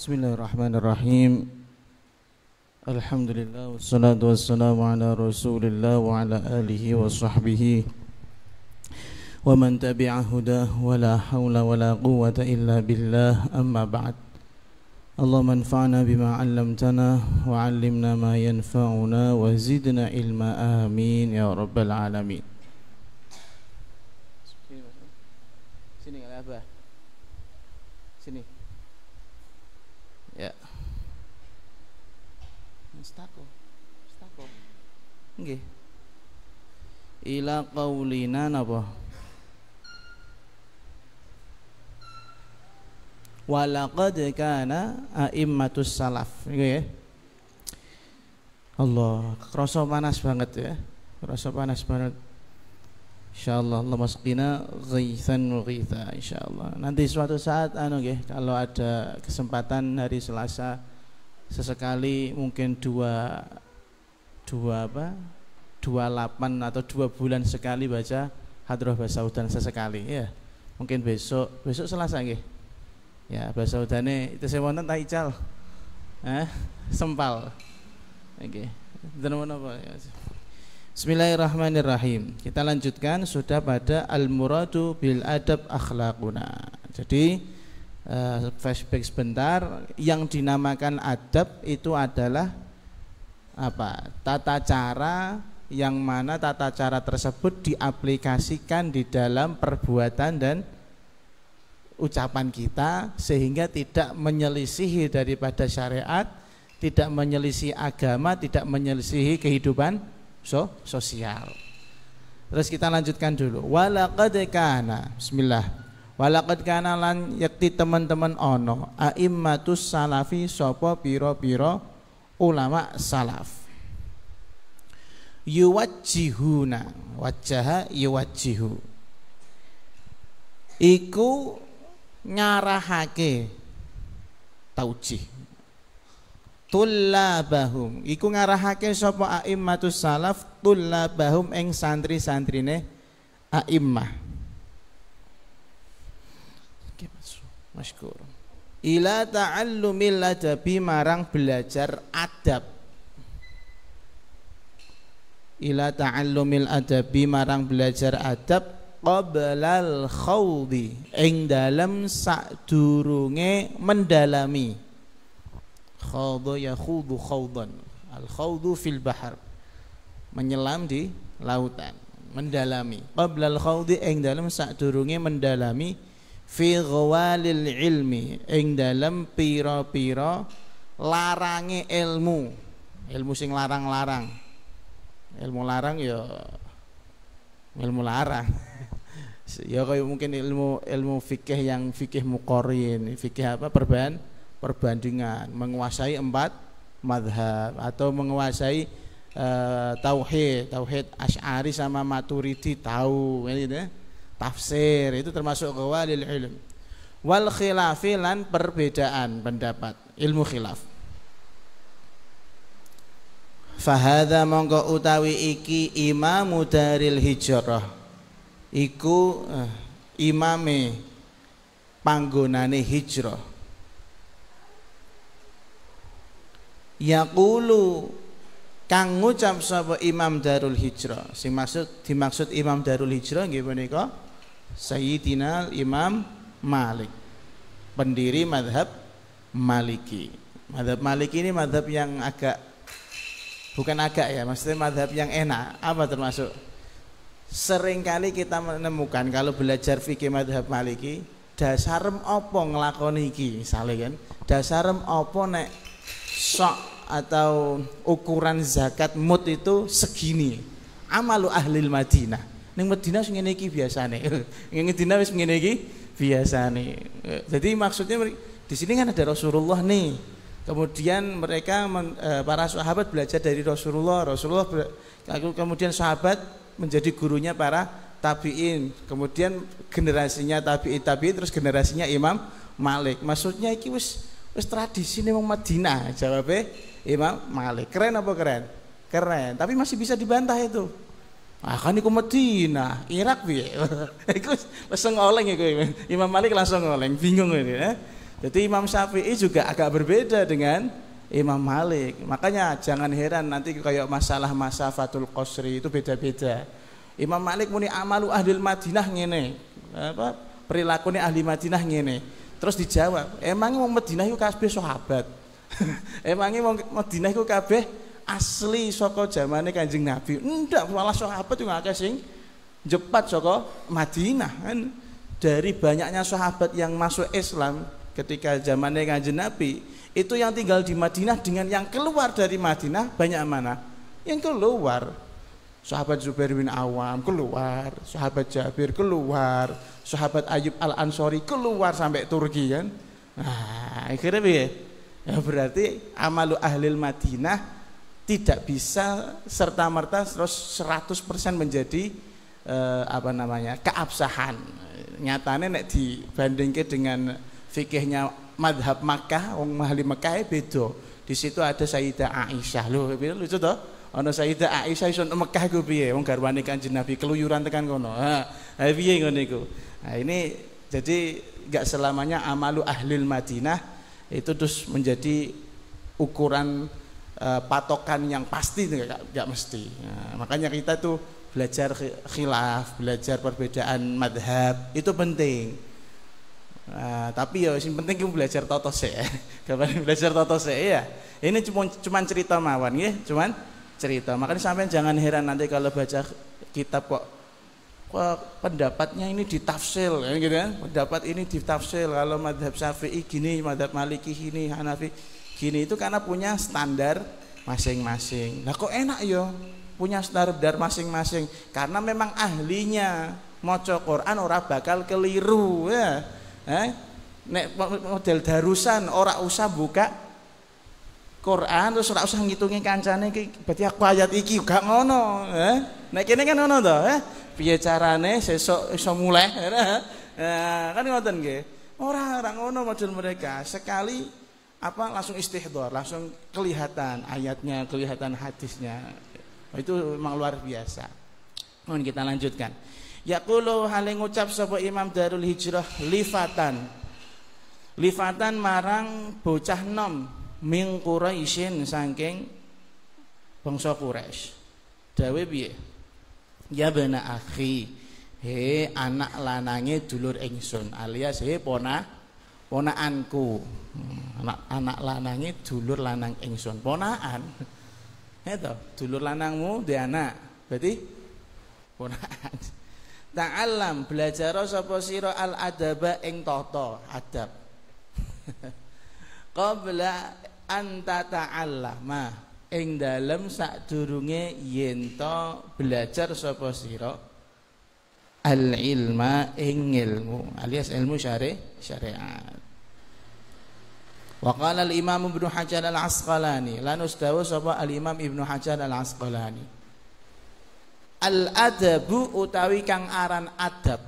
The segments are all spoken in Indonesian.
Bismillahirrahmanirrahim Alhamdulillah wassalatu wassalamu ala rasulillah wa ala alihi wa sahbihi wa man tabi'a hudah wa la hawla wa la quwata illa billah amma ba'd Allah manfa'na bima 'allamtana wa 'allimna ma yanfa'una wa zidna ilma amin ya rabbal alamin Sini Sini nggih ila qaulina napa walaqad kana a'immatus salaf nggih ya. Allah kerasa panas banget ya kerasa panas banget insyaallah Allah masqina ghaithan ghaitha insyaallah nanti suatu saat anu nggih kalau ada kesempatan hari Selasa sesekali mungkin dua dua apa dua lapan atau dua bulan sekali baca hadroh bahasa udan sesekali ya mungkin besok besok selasa nggih ya bahasa udane itu saya wonten tak ical eh, sempal oke dan apa ya, Bismillahirrahmanirrahim. Kita lanjutkan sudah pada al-muradu bil adab akhlakuna Jadi uh, flashback sebentar yang dinamakan adab itu adalah apa tata cara yang mana tata cara tersebut diaplikasikan di dalam perbuatan dan ucapan kita sehingga tidak menyelisihi daripada syariat, tidak menyelisihi agama, tidak menyelisihi kehidupan so sosial. Terus kita lanjutkan dulu. Walaqad kana. Bismillah. Walaqad kana lan yakti teman-teman ono aimmatus salafi sapa pira-pira ulama salaf yuwajjihuna wajaha yuwajihu. iku ngarahake taujih tullabahum iku ngarahake sapa aimmatus salaf tullabahum eng santri-santrine aimmah Oke, Mas ila ta'allumil adabi marang belajar adab ila ta'allumil adabi marang belajar adab qabalal khawdi ing dalam sadurunge mendalami khawdu khudu khawdan al khawdu fil bahar menyelam di lautan mendalami qabalal khawdi ing dalam sadurunge mendalami fi ghawalil ilmi ing dalam pira-pira larangi ilmu ilmu sing larang-larang ilmu larang ya ilmu larang ya kayak mungkin ilmu ilmu fikih yang fikih mukorin fikih apa perban perbandingan menguasai empat madhab atau menguasai uh, tauhid tauhid ashari sama maturidi tahu gitu ya tafsir itu termasuk gawalil ilm wal khilafilan perbedaan pendapat ilmu khilaf fahadha mongko utawi iki imamu daril hijrah iku eh, imame panggonane hijrah yaqulu kang ngucap sapa imam darul hijrah sing maksud dimaksud imam darul hijrah nggih menika Sayyidina Imam Malik pendiri madhab Maliki madhab Maliki ini madhab yang agak bukan agak ya maksudnya madhab yang enak apa termasuk seringkali kita menemukan kalau belajar fikih madhab Maliki dasarem opo ngelakoni iki misalnya kan dasarem opo nek sok atau ukuran zakat mut itu segini amalu ahlil Madinah neng Medina sing ngene iki biasane. Neng Medina wis ngene iki biasane. Jadi maksudnya di sini kan ada Rasulullah nih. Kemudian mereka eh, para sahabat belajar dari Rasulullah. Rasulullah kemudian sahabat menjadi gurunya para tabiin. Kemudian generasinya tabiin tabiin terus generasinya Imam Malik. Maksudnya iki wis wis tradisi nih Madinah. Jawabnya Imam Malik. Keren apa keren? Keren. Tapi masih bisa dibantah itu Ah kan iku Medina, Irak piye? iku langsung oleng iku Imam Malik langsung oleng, bingung ini ya. Jadi Imam Syafi'i juga agak berbeda dengan Imam Malik. Makanya jangan heran nanti kayak masalah masafatul qasri itu beda-beda. Imam Malik muni amalu ahli Madinah ngene. Apa perilakunya ahli Madinah ngene. Terus dijawab, emangnya mau Madinah itu kabeh sahabat. emangnya mau Madinah itu kabeh asli saka zamane Kanjeng Nabi. Ndak malah sahabat juga akeh sing jepat saka Madinah kan. Dari banyaknya sahabat yang masuk Islam ketika zamannya Kanjeng Nabi, itu yang tinggal di Madinah dengan yang keluar dari Madinah banyak mana? Yang keluar. Sahabat Zubair bin Awam keluar, sahabat Jabir keluar, sahabat Ayub Al-Ansori keluar sampai Turki kan. Nah, akhirnya ya berarti amalu ahlil Madinah tidak bisa serta-merta terus 100% menjadi eh, apa namanya keabsahan nyatanya nek dibandingkan dengan fikihnya madhab Makkah wong ahli Makkah e beda di situ ada Sayyidah Aisyah lho lucu toh ana Sayyidah Aisyah iso Makkah ku piye wong garwane Kanjeng Nabi keluyuran tekan kono ha piye ngono iku nah ini jadi nggak selamanya amalu ahli Madinah itu terus menjadi ukuran Eh, patokan yang pasti nggak nggak mesti nah, makanya kita tuh belajar khilaf belajar perbedaan madhab itu penting nah, tapi ya yang penting kita belajar toto ya kapan belajar toto ya ini cuma cuman cerita mawan ya cuma cerita makanya sampai jangan heran nanti kalau baca kitab kok kok pendapatnya ini ditafsil ya gitu kan pendapat ini ditafsil kalau madhab syafi'i gini madhab maliki ini hanafi gini itu karena punya standar masing-masing. Nah kok enak yo ya punya standar masing-masing karena memang ahlinya maca Quran ora bakal keliru ya. Eh? Nek model darusan ora usah buka Quran terus ora usah ngitungi kancane iki berarti aku ayat iki gak ngono. Eh? Nek kene kan ngono to, eh? Piye carane sesuk iso mulai. Eh? Eh, kan ngoten nggih. Ora ora ngono model mereka. Sekali apa langsung istihdor, langsung kelihatan ayatnya, kelihatan hadisnya. Itu memang luar biasa. Mohon kita lanjutkan. Yaqulu hale ngucap sopo Imam Darul Hijrah lifatan. Lifatan marang bocah nom ming isin saking bangsa Quraisy. Dawe biye Ya bana akhi, he anak lanange dulur ingsun alias he ponah ponaanku anak anak lanangi dulur lanang ingsun ponaan itu ya dulur lanangmu di anak berarti ponaan ta'allam belajar sapa sira al adaba ing tata adab qabla anta ta'allama ing dalem sadurunge yen to belajar sapa sira al ilma ing ilmu alias ilmu syari syariat Wa qala al-Imam Ibnu Hajar al-Asqalani, lan ustawa sapa al-Imam Ibnu Hajar al-Asqalani. Al-adabu utawi kang aran adab.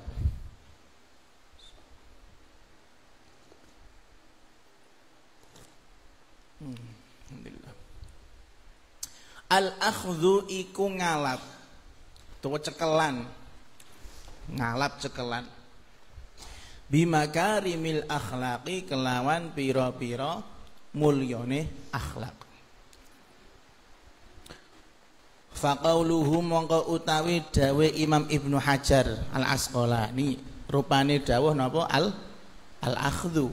Hmm, Al-akhdhu iku ngalap. Tuwa cekelan. Ngalap cekelan bimakarimil akhlaki kelawan piro-piro mulyone akhlak Faqauluhu mongko utawi dawe Imam Ibnu Hajar Al Asqalani rupane dawuh napa al al akhdu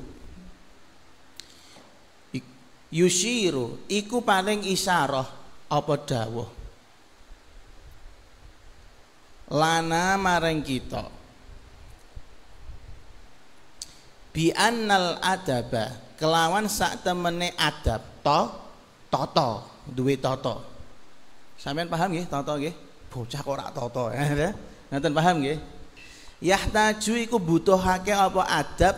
Yushiru iku paling isyarah apa dawuh Lana mareng kita bi annal adaba kelawan sak temene adab to toto duwe toto sampean paham nggih toto nggih bocah kok ora toto ya ngoten paham nggih yahtaju iku butuhake apa adab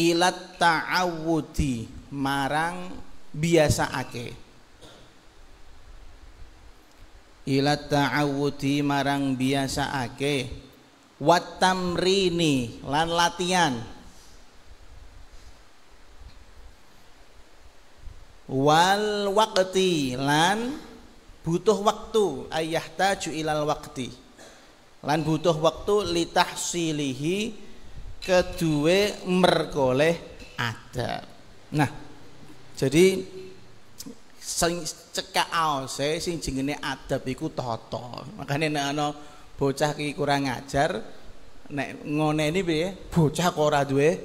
ilat ta'awudi marang biasaake ilat ta'awudi marang biasaake wat tamrini lan latihan wal waqti lan butuh waktu ayah taju ilal waqti lan butuh waktu litah litahsilihi kedua merkoleh ada nah jadi sing cekak aose sing jenenge adab iku toto makane nek ana bocah ki kurang ajar nek ngone ini piye bocah kok ora duwe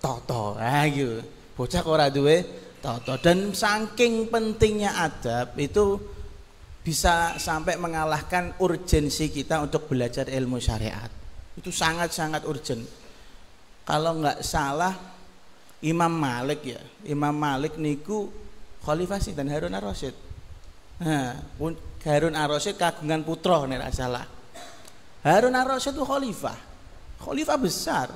tata ha nah, gitu bocah kok ora duwe Toto dan saking pentingnya adab itu bisa sampai mengalahkan urgensi kita untuk belajar ilmu syariat. Itu sangat-sangat urgent. Kalau nggak salah Imam Malik ya, Imam Malik niku Khalifah dan Harun Ar-Rasyid. Nah, Harun Ar-Rasyid kagungan putra nek salah. Harun Ar-Rasyid itu khalifah. Khalifah besar.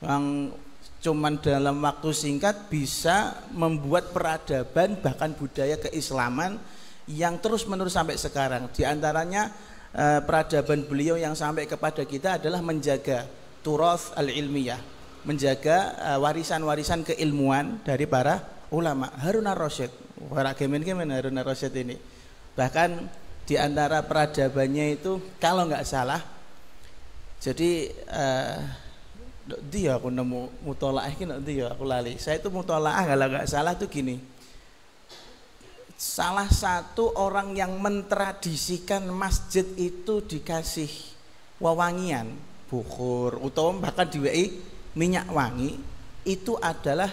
Yang cuman dalam waktu singkat bisa membuat peradaban bahkan budaya keislaman yang terus menerus sampai sekarang diantaranya eh, peradaban beliau yang sampai kepada kita adalah menjaga turath al-ilmiyah menjaga eh, warisan-warisan keilmuan dari para ulama Harun ar gemen Harun ar Rosyid ini bahkan di antara peradabannya itu kalau nggak salah jadi eh, dia ya aku nemu mutolaah iki dok dia ya aku lali. Saya itu mutolaah kalau nggak salah tuh gini. Salah satu orang yang mentradisikan masjid itu dikasih wawangian, bukur, utawa bahkan diwei minyak wangi itu adalah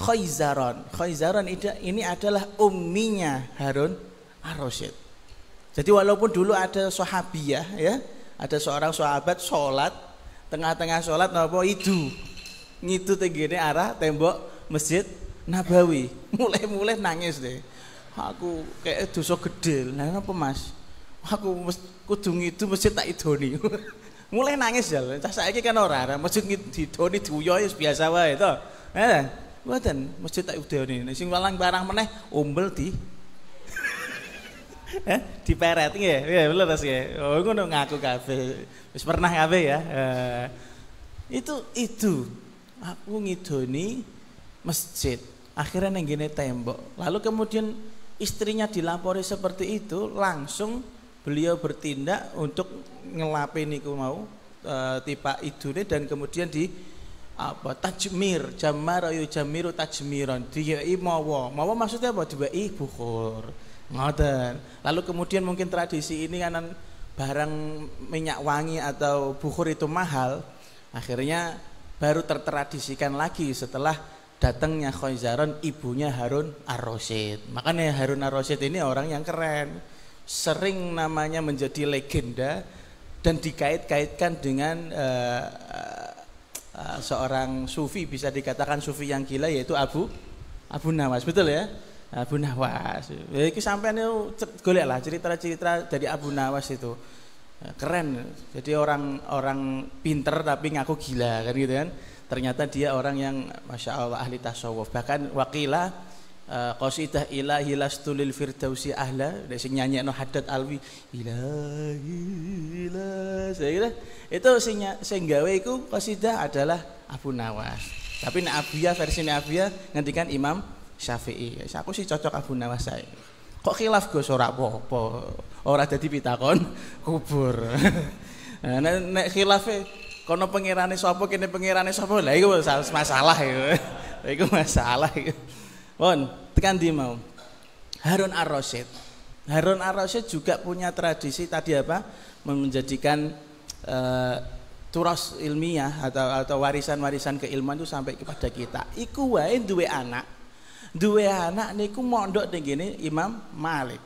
Khaizaron. Khaizaron ini adalah umminya Harun Ar-Rasyid. Jadi walaupun dulu ada sahabiah ya, ada seorang sahabat sholat tengah-tengah sholat nopo itu ngitu tegene arah tembok masjid Nabawi mulai-mulai nangis deh aku kayak dosa gede nah apa mas aku kudu itu masjid tak idoni mulai nangis ya cah saiki kan orang ora masjid didoni diuyo ya biasa wae itu. eh iya mboten masjid tak idoni sing walang barang meneh umbel di di eh, diperet ya Iya, bener Mas ya. Oh, ngono ngaku kafe Wis pernah kafe ya. Eh. itu itu aku ngidoni masjid. Akhirnya nenggini tembok. Lalu kemudian istrinya dilapori seperti itu, langsung beliau bertindak untuk ngelapi niku mau e, eh, tipa idune dan kemudian di apa tajmir jamar ayu jamiru tajmiron dia mawa mawa maksudnya apa ibu bukhur Ngoten. Lalu kemudian mungkin tradisi ini kan barang minyak wangi atau bukur itu mahal, akhirnya baru tertradisikan lagi setelah datangnya Khoizaron ibunya Harun Ar-Rasyid. Makanya Harun Ar-Rasyid ini orang yang keren. Sering namanya menjadi legenda dan dikait-kaitkan dengan uh, uh, seorang sufi bisa dikatakan sufi yang gila yaitu Abu Abu Nawas. Betul ya? Abu Nawas. Ya sampai ini golek lah cerita-cerita dari Abu Nawas itu. Ya, keren. Jadi orang orang pinter tapi ngaku gila kan gitu kan. Ternyata dia orang yang masya Allah ahli tasawuf. Bahkan wakilah uh, qasidah ilahi lastu firdausi ahla dari sing nyanyi no hadat alwi ilah ilah saya gitu. itu sing sing gawe itu qasidah adalah Abu Nawas tapi nek Abiyah versi Abiyah nantikan Imam Syafi'i. Aku sih cocok Abu Nawas saya. Kok khilaf Gus ora apa Orang Ora dadi pitakon kubur. nah, nek khilafe kono pangerane sapa kene pangerane sapa lah iku masalah iku. iku masalah iku. Pun tekan di mau. Harun Ar-Rasyid. Harun Ar-Rasyid juga punya tradisi tadi apa? menjadikan uh, turas ilmiah atau atau warisan-warisan keilmuan itu sampai kepada kita. Iku wae duwe anak dua anak niku mondok ning ini Imam Malik.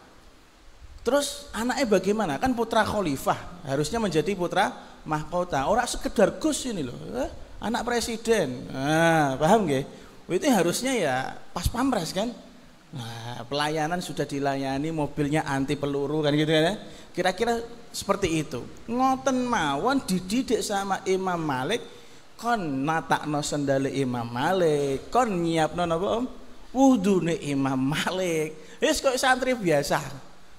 Terus anaknya bagaimana? Kan putra khalifah, harusnya menjadi putra mahkota. Orang sekedar Gus ini loh, eh, anak presiden. Nah, paham gak? Itu harusnya ya pas pamres kan? Nah, pelayanan sudah dilayani, mobilnya anti peluru kan gitu kan ya. Kira-kira seperti itu. Ngoten mawon dididik sama Imam Malik kon natakno sendale Imam Malik, kon nyiapno napa Om? wudhu nih Imam Malik wis kok santri biasa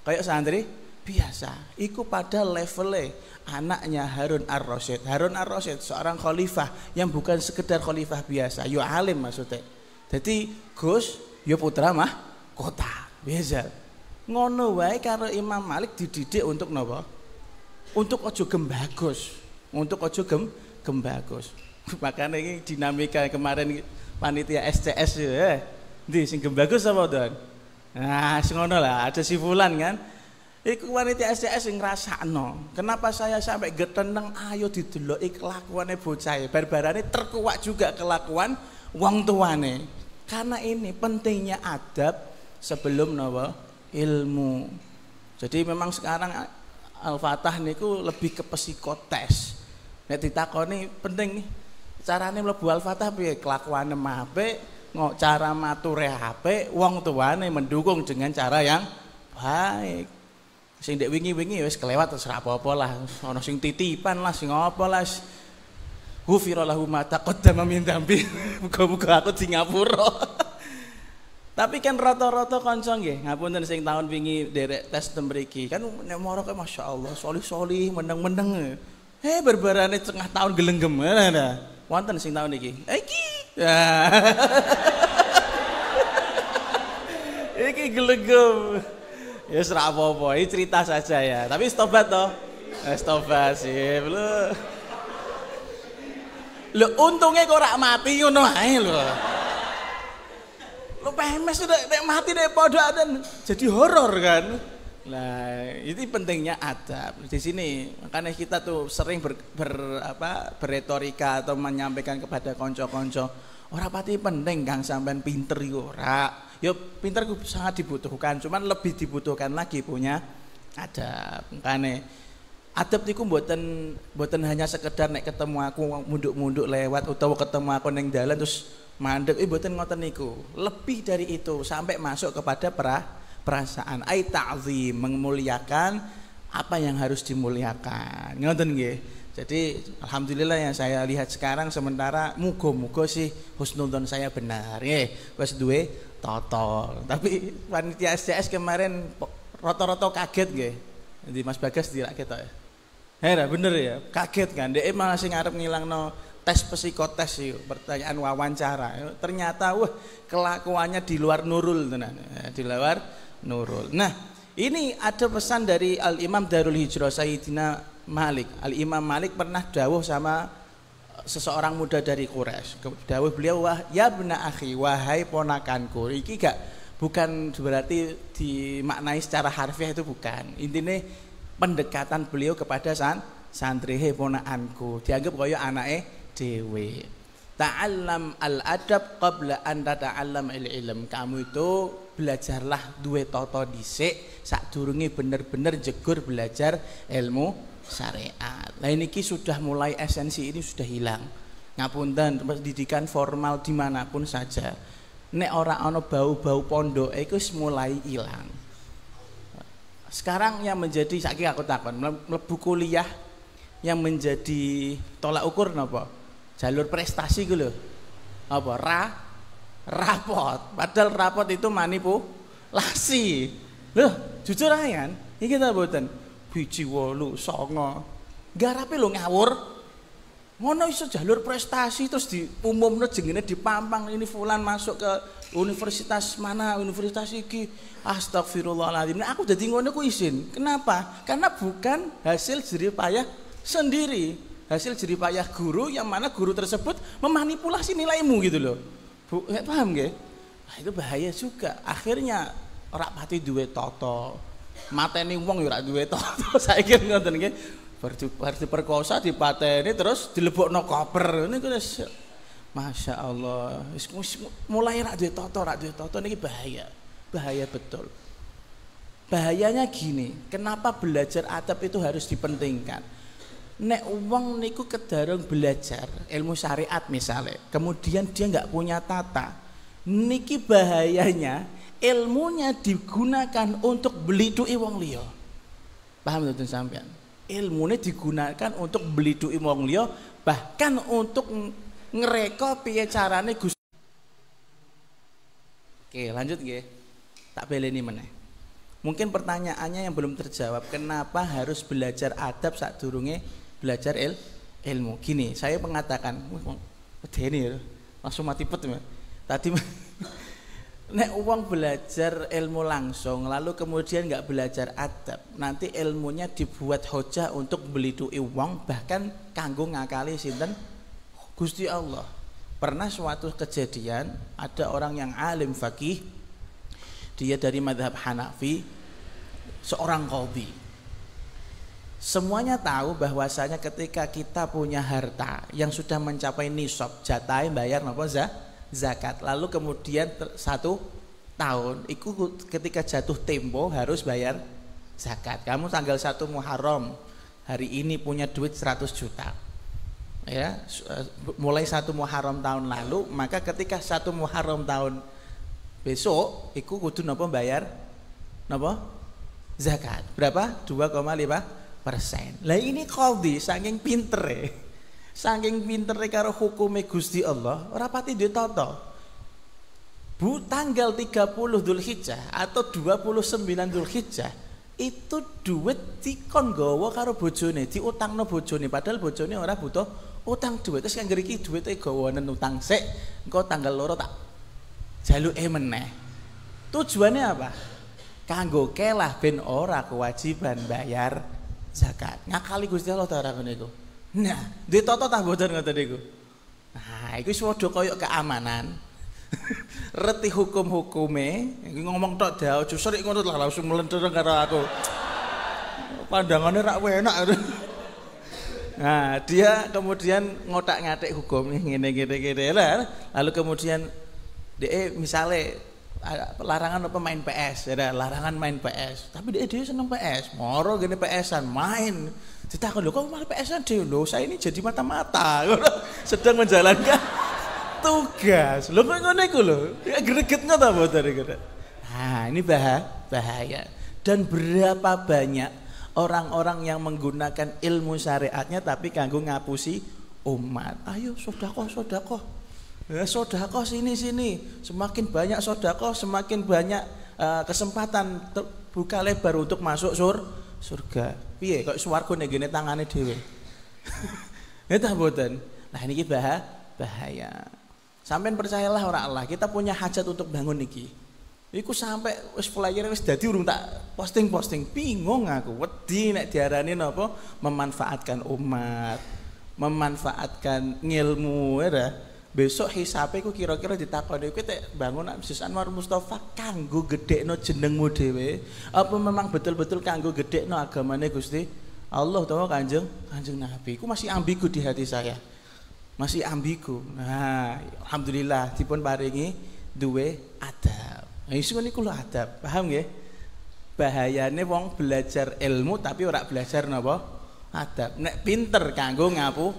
kayak santri biasa iku pada levelnya anaknya Harun Ar-Rasyid Harun Ar-Rasyid seorang khalifah yang bukan sekedar khalifah biasa yo alim maksudnya jadi Gus yo putra mah kota biasa ngono wae karo Imam Malik dididik untuk nopo untuk ojo gembagus untuk ojo gem gembagus makanya ini dinamika kemarin panitia STS ya di sing bagus apa, tuan? Nah, sing ngono lah, ada si Fulan kan. Iku wanita yang sing ngrasakno. Kenapa saya sampai geteneng ayo dideloki kelakuane bocah e. Barbarane terkuat juga kelakuan wong tuane. Karena ini pentingnya adab sebelum napa ilmu. Jadi memang sekarang Al-Fatah niku lebih ke psikotes. Nek ditakoni penting carane mlebu Al-Fatah piye kelakuane apik, ngok cara mature apik, wong tuane mendukung dengan cara yang baik. Sing dek wingi-wingi ya wes kelewat terus apa-apa lah, ana sing titipan lah, sing apa lah. Ghufira lahu ma taqaddama min buka buka muga aku Singapura. Tapi kan rata-rata ya ngapun ngapunten sing tahun wingi derek tes tembriki. Kan nek moro e masya allah solih-solih, meneng-meneng. E. Eh hey, berbarane tengah tahun gelenggem. Nah, ada, nah. Wonten sing tahun iki. Iki Ya. Iki gelegem. Ya yes, serak apa-apa, ini cerita saja ya. Tapi stobat toh. Stobat sih, lu. Lu untungnya kok rak mati ngono ae lho. Lu PMS udah mati mati pada dan jadi horor kan. Nah, itu pentingnya ada di sini. Makanya kita tuh sering ber, ber apa berretorika atau menyampaikan kepada konco-konco, Orang pati penting Kang sampean pinter yuk ora. yuk pinter sangat dibutuhkan, cuman lebih dibutuhkan lagi punya adab. Makanya adab itu buatan buatan hanya sekedar naik ketemu aku munduk-munduk lewat atau ketemu aku neng dalan terus mandek, ibu eh, buatan ngoten niku. Lebih dari itu sampai masuk kepada perah perasaan ai ta'zim memuliakan apa yang harus dimuliakan ngoten nggih jadi alhamdulillah yang saya lihat sekarang sementara mugo-mugo sih husnudon saya benar nggih wis duwe totol tapi panitia SCS kemarin roto-roto kaget nggih jadi Mas Bagas tidak kaget ya Hera bener ya kaget kan dia eh, malah sing ngarep ngilang no tes psikotes yuk, pertanyaan wawancara ternyata wah kelakuannya di luar nurul tenan ya, di luar Nurul. Nah, ini ada pesan dari Al Imam Darul Hijrah Sayyidina Malik. Al Imam Malik pernah dawuh sama eh, seseorang muda dari Quraisy. Dawuh beliau wah ya bena akhi wahai ponakanku. Ini gak bukan berarti dimaknai secara harfiah itu bukan. Intinya pendekatan beliau kepada san, santri he ponakanku dianggap kaya anake dhewe. Ta'allam al-adab qabla an tata'allam il-ilm. Kamu itu belajarlah duwe toto dhisik sadurunge bener-bener jegur belajar ilmu syariat. Nah ini sudah mulai esensi ini sudah hilang. Ngapunten pendidikan formal dimanapun saja. Nek ora ana bau-bau pondok itu mulai hilang. Sekarang yang menjadi sakit aku takon mlebu kuliah yang menjadi tolak ukur napa? jalur prestasi gue loh apa ra rapot padahal rapot itu lasi loh jujur aja ini kita buatan biji wolu songo garapi lo ngawur ngono iso jalur prestasi terus di umum jenginnya di dipampang ini fulan masuk ke universitas mana universitas iki astagfirullahaladzim nah, aku jadi ngono ku izin kenapa karena bukan hasil jerih payah sendiri hasil payah guru yang mana guru tersebut memanipulasi nilaimu gitu loh bu nggak paham gak? Nah, itu bahaya juga akhirnya orang pati dua toto mata ini uang yurak ya dua toto saya kira nggak saiki ngoten nggih di pati ini terus dilebokno koper ini wis Masya Allah, mulai rak dua toto, rak dua toto ini bahaya, bahaya betul. Bahayanya gini, kenapa belajar adab itu harus dipentingkan? Nek uang niku kedarung belajar ilmu syariat misalnya, kemudian dia nggak punya tata, niki bahayanya ilmunya digunakan untuk beli belidui wong liya. Paham tuh sampean? Ilmunya digunakan untuk beli belidui wong liya, bahkan untuk ngereko piye carane Gus. Oke, lanjut gue, Tak beli ini mana? Mungkin pertanyaannya yang belum terjawab, kenapa harus belajar adab saat durunge belajar il, ilmu. Gini, saya mengatakan, ini ya? langsung mati pet. Tadi nek uang belajar ilmu langsung, lalu kemudian nggak belajar adab, nanti ilmunya dibuat hoja untuk tuh uang, bahkan kanggung ngakali sinten Gusti Allah. Pernah suatu kejadian ada orang yang alim fakih, dia dari madhab Hanafi, seorang kobi Semuanya tahu bahwasanya ketika kita punya harta yang sudah mencapai nisab, jatah bayar napa zakat. Lalu kemudian satu tahun itu ketika jatuh tempo harus bayar zakat. Kamu tanggal satu Muharram hari ini punya duit 100 juta. Ya, eh, mulai satu Muharram tahun lalu, maka ketika satu Muharram tahun besok itu kudu napa bayar napa zakat. Berapa? 2,5 persen. Lah ini kaldi saking pinter Saking pinter karo hukume Gusti Allah, rapati pati total Bu tanggal 30 Dzulhijjah atau 29 Dzulhijjah itu duit dikon gawa karo bojone, no bojone padahal bojone ora butuh utang duit. Terus kan duit itu gawanen utang sik, engko tanggal loro tak jaluke meneh. Tujuannya apa? Kanggo kelah ben ora kewajiban bayar zakat. Ngakali Gusti Allah ta ora niku. Nah, toto tah boten ngoten niku. Nah, itu wis padha keamanan. Reti hukum-hukume, ngomong tok dah aja serik ngono lah langsung melentur karo aku. Pandangannya rak enak. Nah, dia kemudian ngotak-ngatik hukum ngene-ngene lalu kemudian dia misalnya larangan pemain PS ada larangan main PS tapi dia dia seneng PS moro gini PSan main ditakon lo kok malah PSan dia lo saya ini jadi mata mata sedang menjalankan tugas lo kok ngono iku lo ya greget tau apa dari gede nah ini bahaya bahaya dan berapa banyak orang-orang yang menggunakan ilmu syariatnya tapi kanggo ngapusi umat ayo sudah kok Ya, eh, sodako sini sini, semakin banyak sodako semakin banyak uh, kesempatan terbuka lebar untuk masuk sur surga. Piye kok suaraku nih tangannya tangannya dewe. itu boten. Nah ini bah bahaya. Sampai percayalah orang Allah, kita punya hajat untuk bangun niki. Iku sampai wis flyer wis jadi urung tak posting-posting, bingung aku. Wedi nek diarani napa memanfaatkan umat, memanfaatkan ilmu, ya besok hisape ku kira-kira ditakon iku tek bangun Abdus Anwar Mustafa kanggo gedekno jenengmu dhewe apa memang betul-betul kanggo gedekno agamane Gusti Allah utawa Kanjeng Kanjeng Nabi ku masih ambigu di hati saya masih ambigu nah alhamdulillah dipun paringi duwe adab nah isu niku lho adab paham nggih bahayane wong belajar ilmu tapi ora belajar napa adab nek pinter kanggo ngapu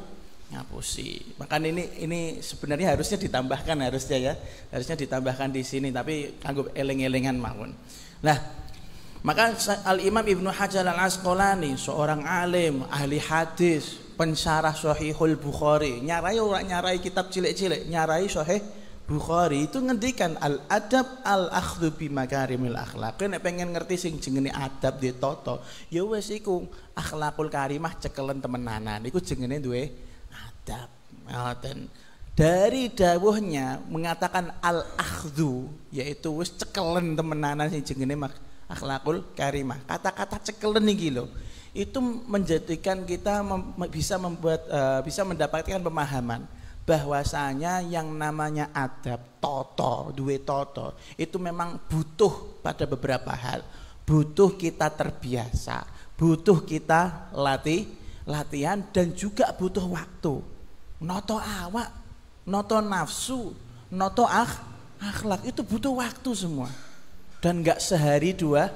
ngapusi. Makan ini ini sebenarnya harusnya ditambahkan harusnya ya. Harusnya ditambahkan di sini tapi kanggo eling elengan mawon. Nah, maka Al-Imam Ibnu Hajar Al-Asqalani seorang alim, ahli hadis, pensyarah Sahihul Bukhari. Nyarai orang nyarai kitab cilik-cilik, nyarai Sahih Bukhari itu ngendikan al adab al akhdhu bi makarimil Kowe Nek pengen ngerti sing jenenge adab toto, ya wis iku akhlakul karimah cekelen temenanan. Iku jenenge duwe adab. Ah, dan Dari dawuhnya mengatakan al akhdu yaitu wis cekelen temenanan sing jenenge akhlakul karimah. Kata-kata cekelen iki lho. Itu menjadikan kita mem bisa membuat uh, bisa mendapatkan pemahaman bahwasanya yang namanya adab toto, duwe toto itu memang butuh pada beberapa hal. Butuh kita terbiasa, butuh kita latih latihan dan juga butuh waktu noto awak, noto nafsu, noto akh, akhlak itu butuh waktu semua dan nggak sehari dua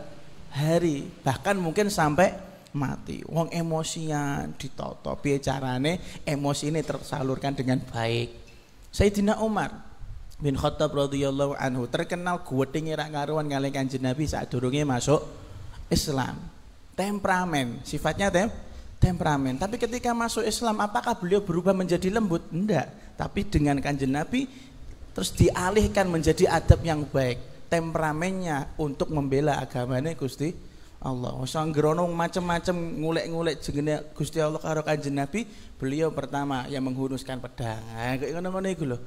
hari bahkan mungkin sampai mati wong emosian ditoto bicarane emosi ini tersalurkan dengan baik Sayyidina Umar bin Khattab radhiyallahu anhu terkenal gue ra ngaruan kali jenabi saat durungnya masuk Islam temperamen sifatnya tem temperamen. Tapi ketika masuk Islam, apakah beliau berubah menjadi lembut? Enggak. Tapi dengan kanjeng Nabi, terus dialihkan menjadi adab yang baik. Temperamennya untuk membela agamanya Gusti Allah. Usang geronong macam-macam ngulek-ngulek jengene Gusti Allah karo kanjeng Nabi, beliau pertama yang menghunuskan pedang. Nah, ngono-ngono iku lho.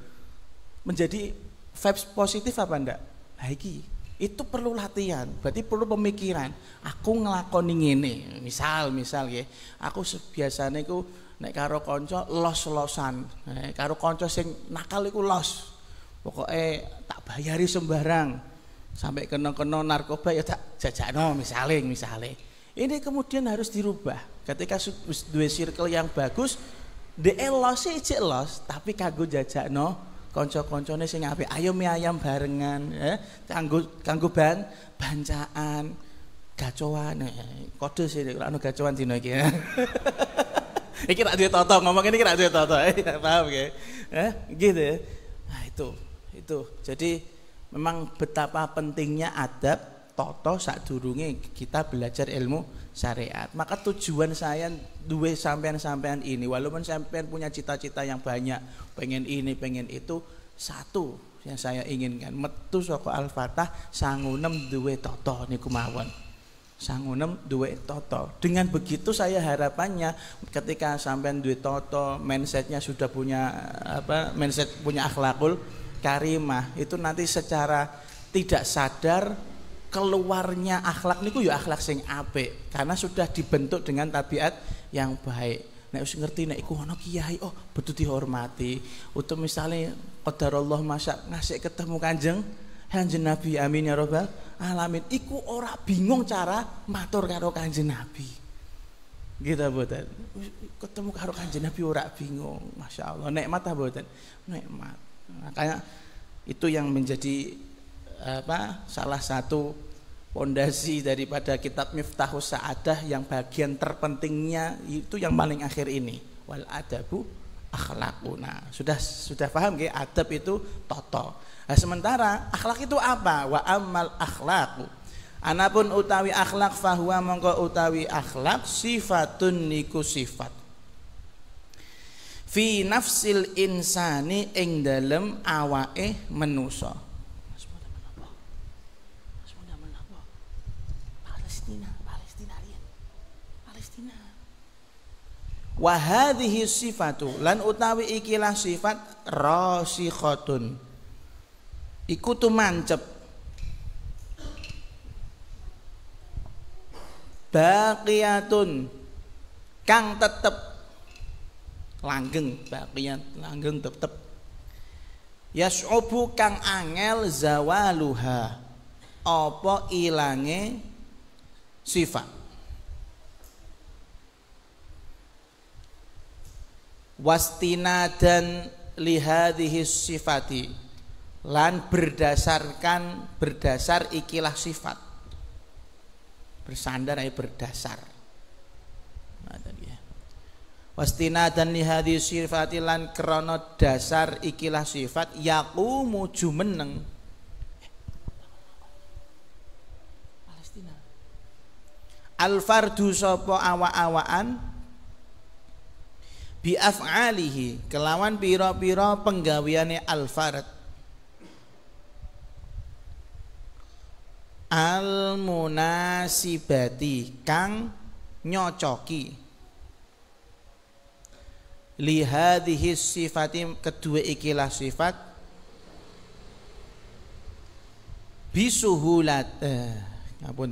Menjadi vibes positif apa enggak? Nah, iki itu perlu latihan berarti perlu pemikiran aku ngelakoni ini, misal misal ya aku biasanya ku naik karo konco los losan nek karo konco eh, sing nakal iku los pokoknya tak bayari sembarang sampai kena kena narkoba ya tak no, misalnya misalnya ini kemudian harus dirubah ketika dua circle yang bagus de los sih los tapi jajak no kanca-kancane sing apik ayo mie ayam barengan eh kanggo kanggo ban bancaan gacoan eh, kode sih ora ono anu gacoan dina iki ya. iki tak duwe toto ngomong ini kira duwe toto eh, paham nggih ya. eh gitu ya nah itu itu jadi memang betapa pentingnya adab toto saat durungi kita belajar ilmu syariat. Maka tujuan saya duwe sampean-sampean ini walaupun sampean punya cita-cita yang banyak, pengen ini, pengen itu, satu yang saya inginkan metu soko Al-Fatah sangunem duwe toto niku kumawan. Sangunem duwe toto. Dengan begitu saya harapannya ketika sampean duwe toto, mindsetnya sudah punya apa? mindset punya akhlakul karimah itu nanti secara tidak sadar keluarnya akhlak niku ya akhlak sing apik karena sudah dibentuk dengan tabiat yang baik nek wis ngerti nek iku ana kiai oh betul dihormati utawa misalnya qadarullah masya ngasih ketemu kanjeng kanjeng nabi amin ya robbal alamin iku ora bingung cara matur karo kanjeng nabi gitu boten ketemu karo kanjeng nabi ora bingung masya Allah nikmat ta boten nikmat makanya itu yang menjadi apa salah satu pondasi daripada kitab Miftahus Sa'adah yang bagian terpentingnya itu yang paling akhir ini wal adabu akhlakuna sudah sudah paham ya adab itu toto nah, sementara akhlak itu apa wa amal akhlaku anapun utawi akhlak fahuwa mongko utawi akhlak sifatun niku sifat fi nafsil insani ing dalem awae menusa wa sifatu lan utawi ikilah sifat rasikhatun iku mancep, baqiyatun kang tetep langgeng baqiyat langgeng tetep yas'ubu kang angel zawaluha apa ilange sifat Wastina dan lihadhihi sifati lan berdasarkan berdasar ikilah sifat bersandar ay berdasar nah, dan lihati sifati lan kronot dasar ikilah sifat Yaku jumeneng Al fardu sopo awa-awaan bi af'alihi kelawan pira-pira penggaweane al farad al munasibati kang nyocoki li hadhihi sifati kedua ikilah sifat bisuhulat eh,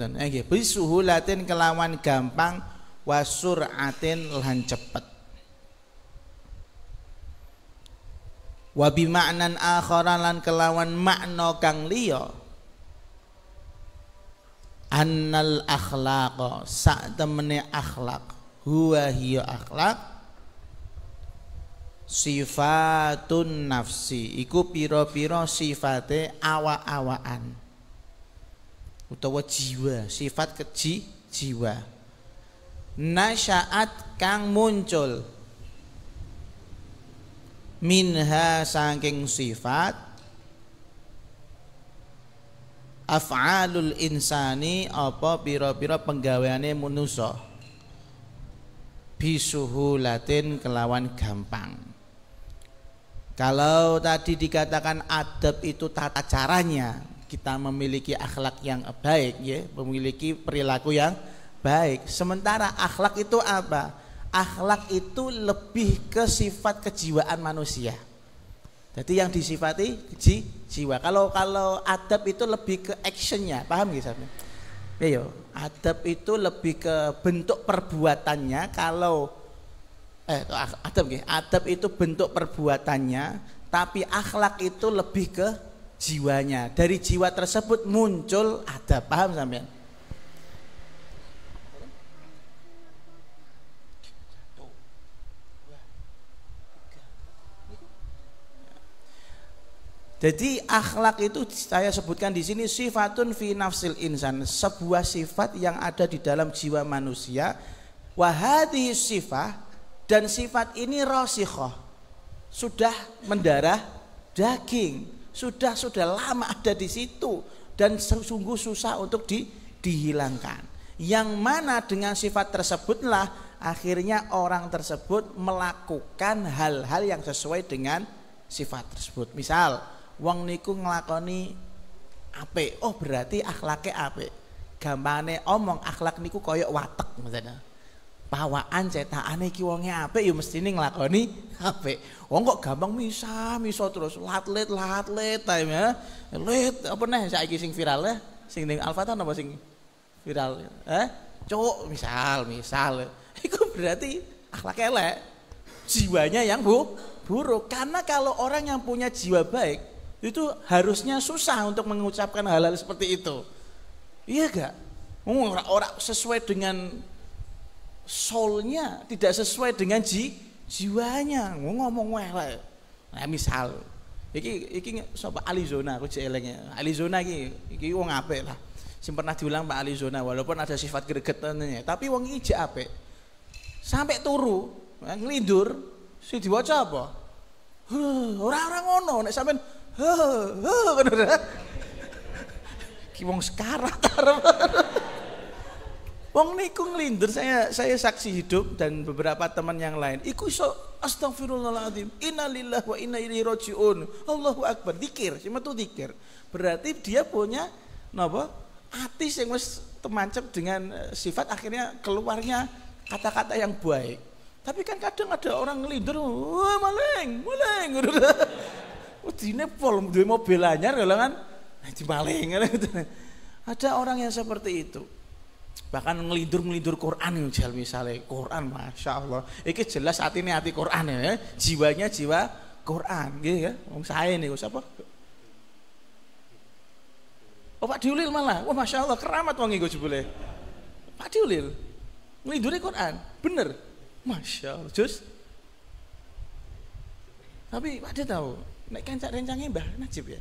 eh, bisuhulatin kelawan gampang wasuratin lan cepet Wabi maknan akhara lan kelawan makna kang liya annal akhlaq sak temene akhlak huwa hiya akhlak sifatun nafsi iku pira-pira sifate awak-awakan utawa jiwa sifat keji jiwa nasya'at kang muncul minha saking sifat af'alul insani apa pira-pira penggaweane manusa Latin kelawan gampang kalau tadi dikatakan adab itu tata caranya kita memiliki akhlak yang baik ya memiliki perilaku yang baik sementara akhlak itu apa akhlak itu lebih ke sifat kejiwaan manusia. Jadi yang disifati ji, jiwa. Kalau kalau adab itu lebih ke actionnya, paham gak sampean? Iya, iya, adab itu lebih ke bentuk perbuatannya. Kalau eh adab nggih, adab itu bentuk perbuatannya, tapi akhlak itu lebih ke jiwanya. Dari jiwa tersebut muncul adab, paham sampean? Jadi akhlak itu saya sebutkan di sini sifatun fi nafsil insan, sebuah sifat yang ada di dalam jiwa manusia. Wahadi sifat dan sifat ini rosikhoh sudah mendarah daging, sudah sudah lama ada di situ dan sungguh susah untuk di, dihilangkan. Yang mana dengan sifat tersebutlah akhirnya orang tersebut melakukan hal-hal yang sesuai dengan sifat tersebut. Misal, wong niku ngelakoni ape Oh, berarti akhlaknya ape Gampane omong akhlak niku koyok watek maksudnya Pawaan cetakane iki wonge apik ya mestine ngelakoni ape Wong kok gampang misah, misa terus latlet latlet time ya. Lit apa neh saiki sing viral ya? Sing ning Alfatan apa sing viral? Eh? Cuk, misal, misal. Iku berarti akhlak elek. Jiwanya yang bu buruk karena kalau orang yang punya jiwa baik itu harusnya susah untuk mengucapkan hal-hal seperti itu. Iya gak? Orang-orang sesuai dengan soulnya, tidak sesuai dengan ji, jiwanya. Ngomong ngomong Nah, misal iki iki sapa Ali Zona aku cek Alizona ya. Ali Zona iki iki wong apik lah. Sing pernah diulang Pak Ali Zona walaupun ada sifat gregetannya, ya. tapi wong iki jek apik. Sampai turu, ngelindur, si diwaca apa? Huh, orang-orang ngono nek sampean Heuh, heuh, Ki wong sekarat Wong niku ngelindir saya saya saksi hidup dan beberapa teman yang lain. Iku so astagfirullahaladzim. Innalillah wa inna ilaihi rajiun. Allahu akbar. Dikir, cuma tuh dikir. Berarti dia punya napa? Hati yang wis temancap dengan eh, sifat akhirnya keluarnya kata-kata yang baik. Tapi kan kadang ada orang ngelindir, oh, maling, maling. Oh, ini pol duwe mobil anyar kalau ya, kan nah, di maling. Kan? Ada orang yang seperti itu. Bahkan ngelindur-ngelindur Quran jal misalnya Quran Masya Allah Ini jelas saat ini hati Quran ya, ya. Jiwanya jiwa Quran gitu ya Om saya nih siapa Oh Pak Diulil malah Wah Masya Allah keramat wangi gue cibule. Pak Diulil ngelinduri Quran bener Masya Allah just tapi Pak dia tahu nek kancak rencangnya Mbah Najib ya.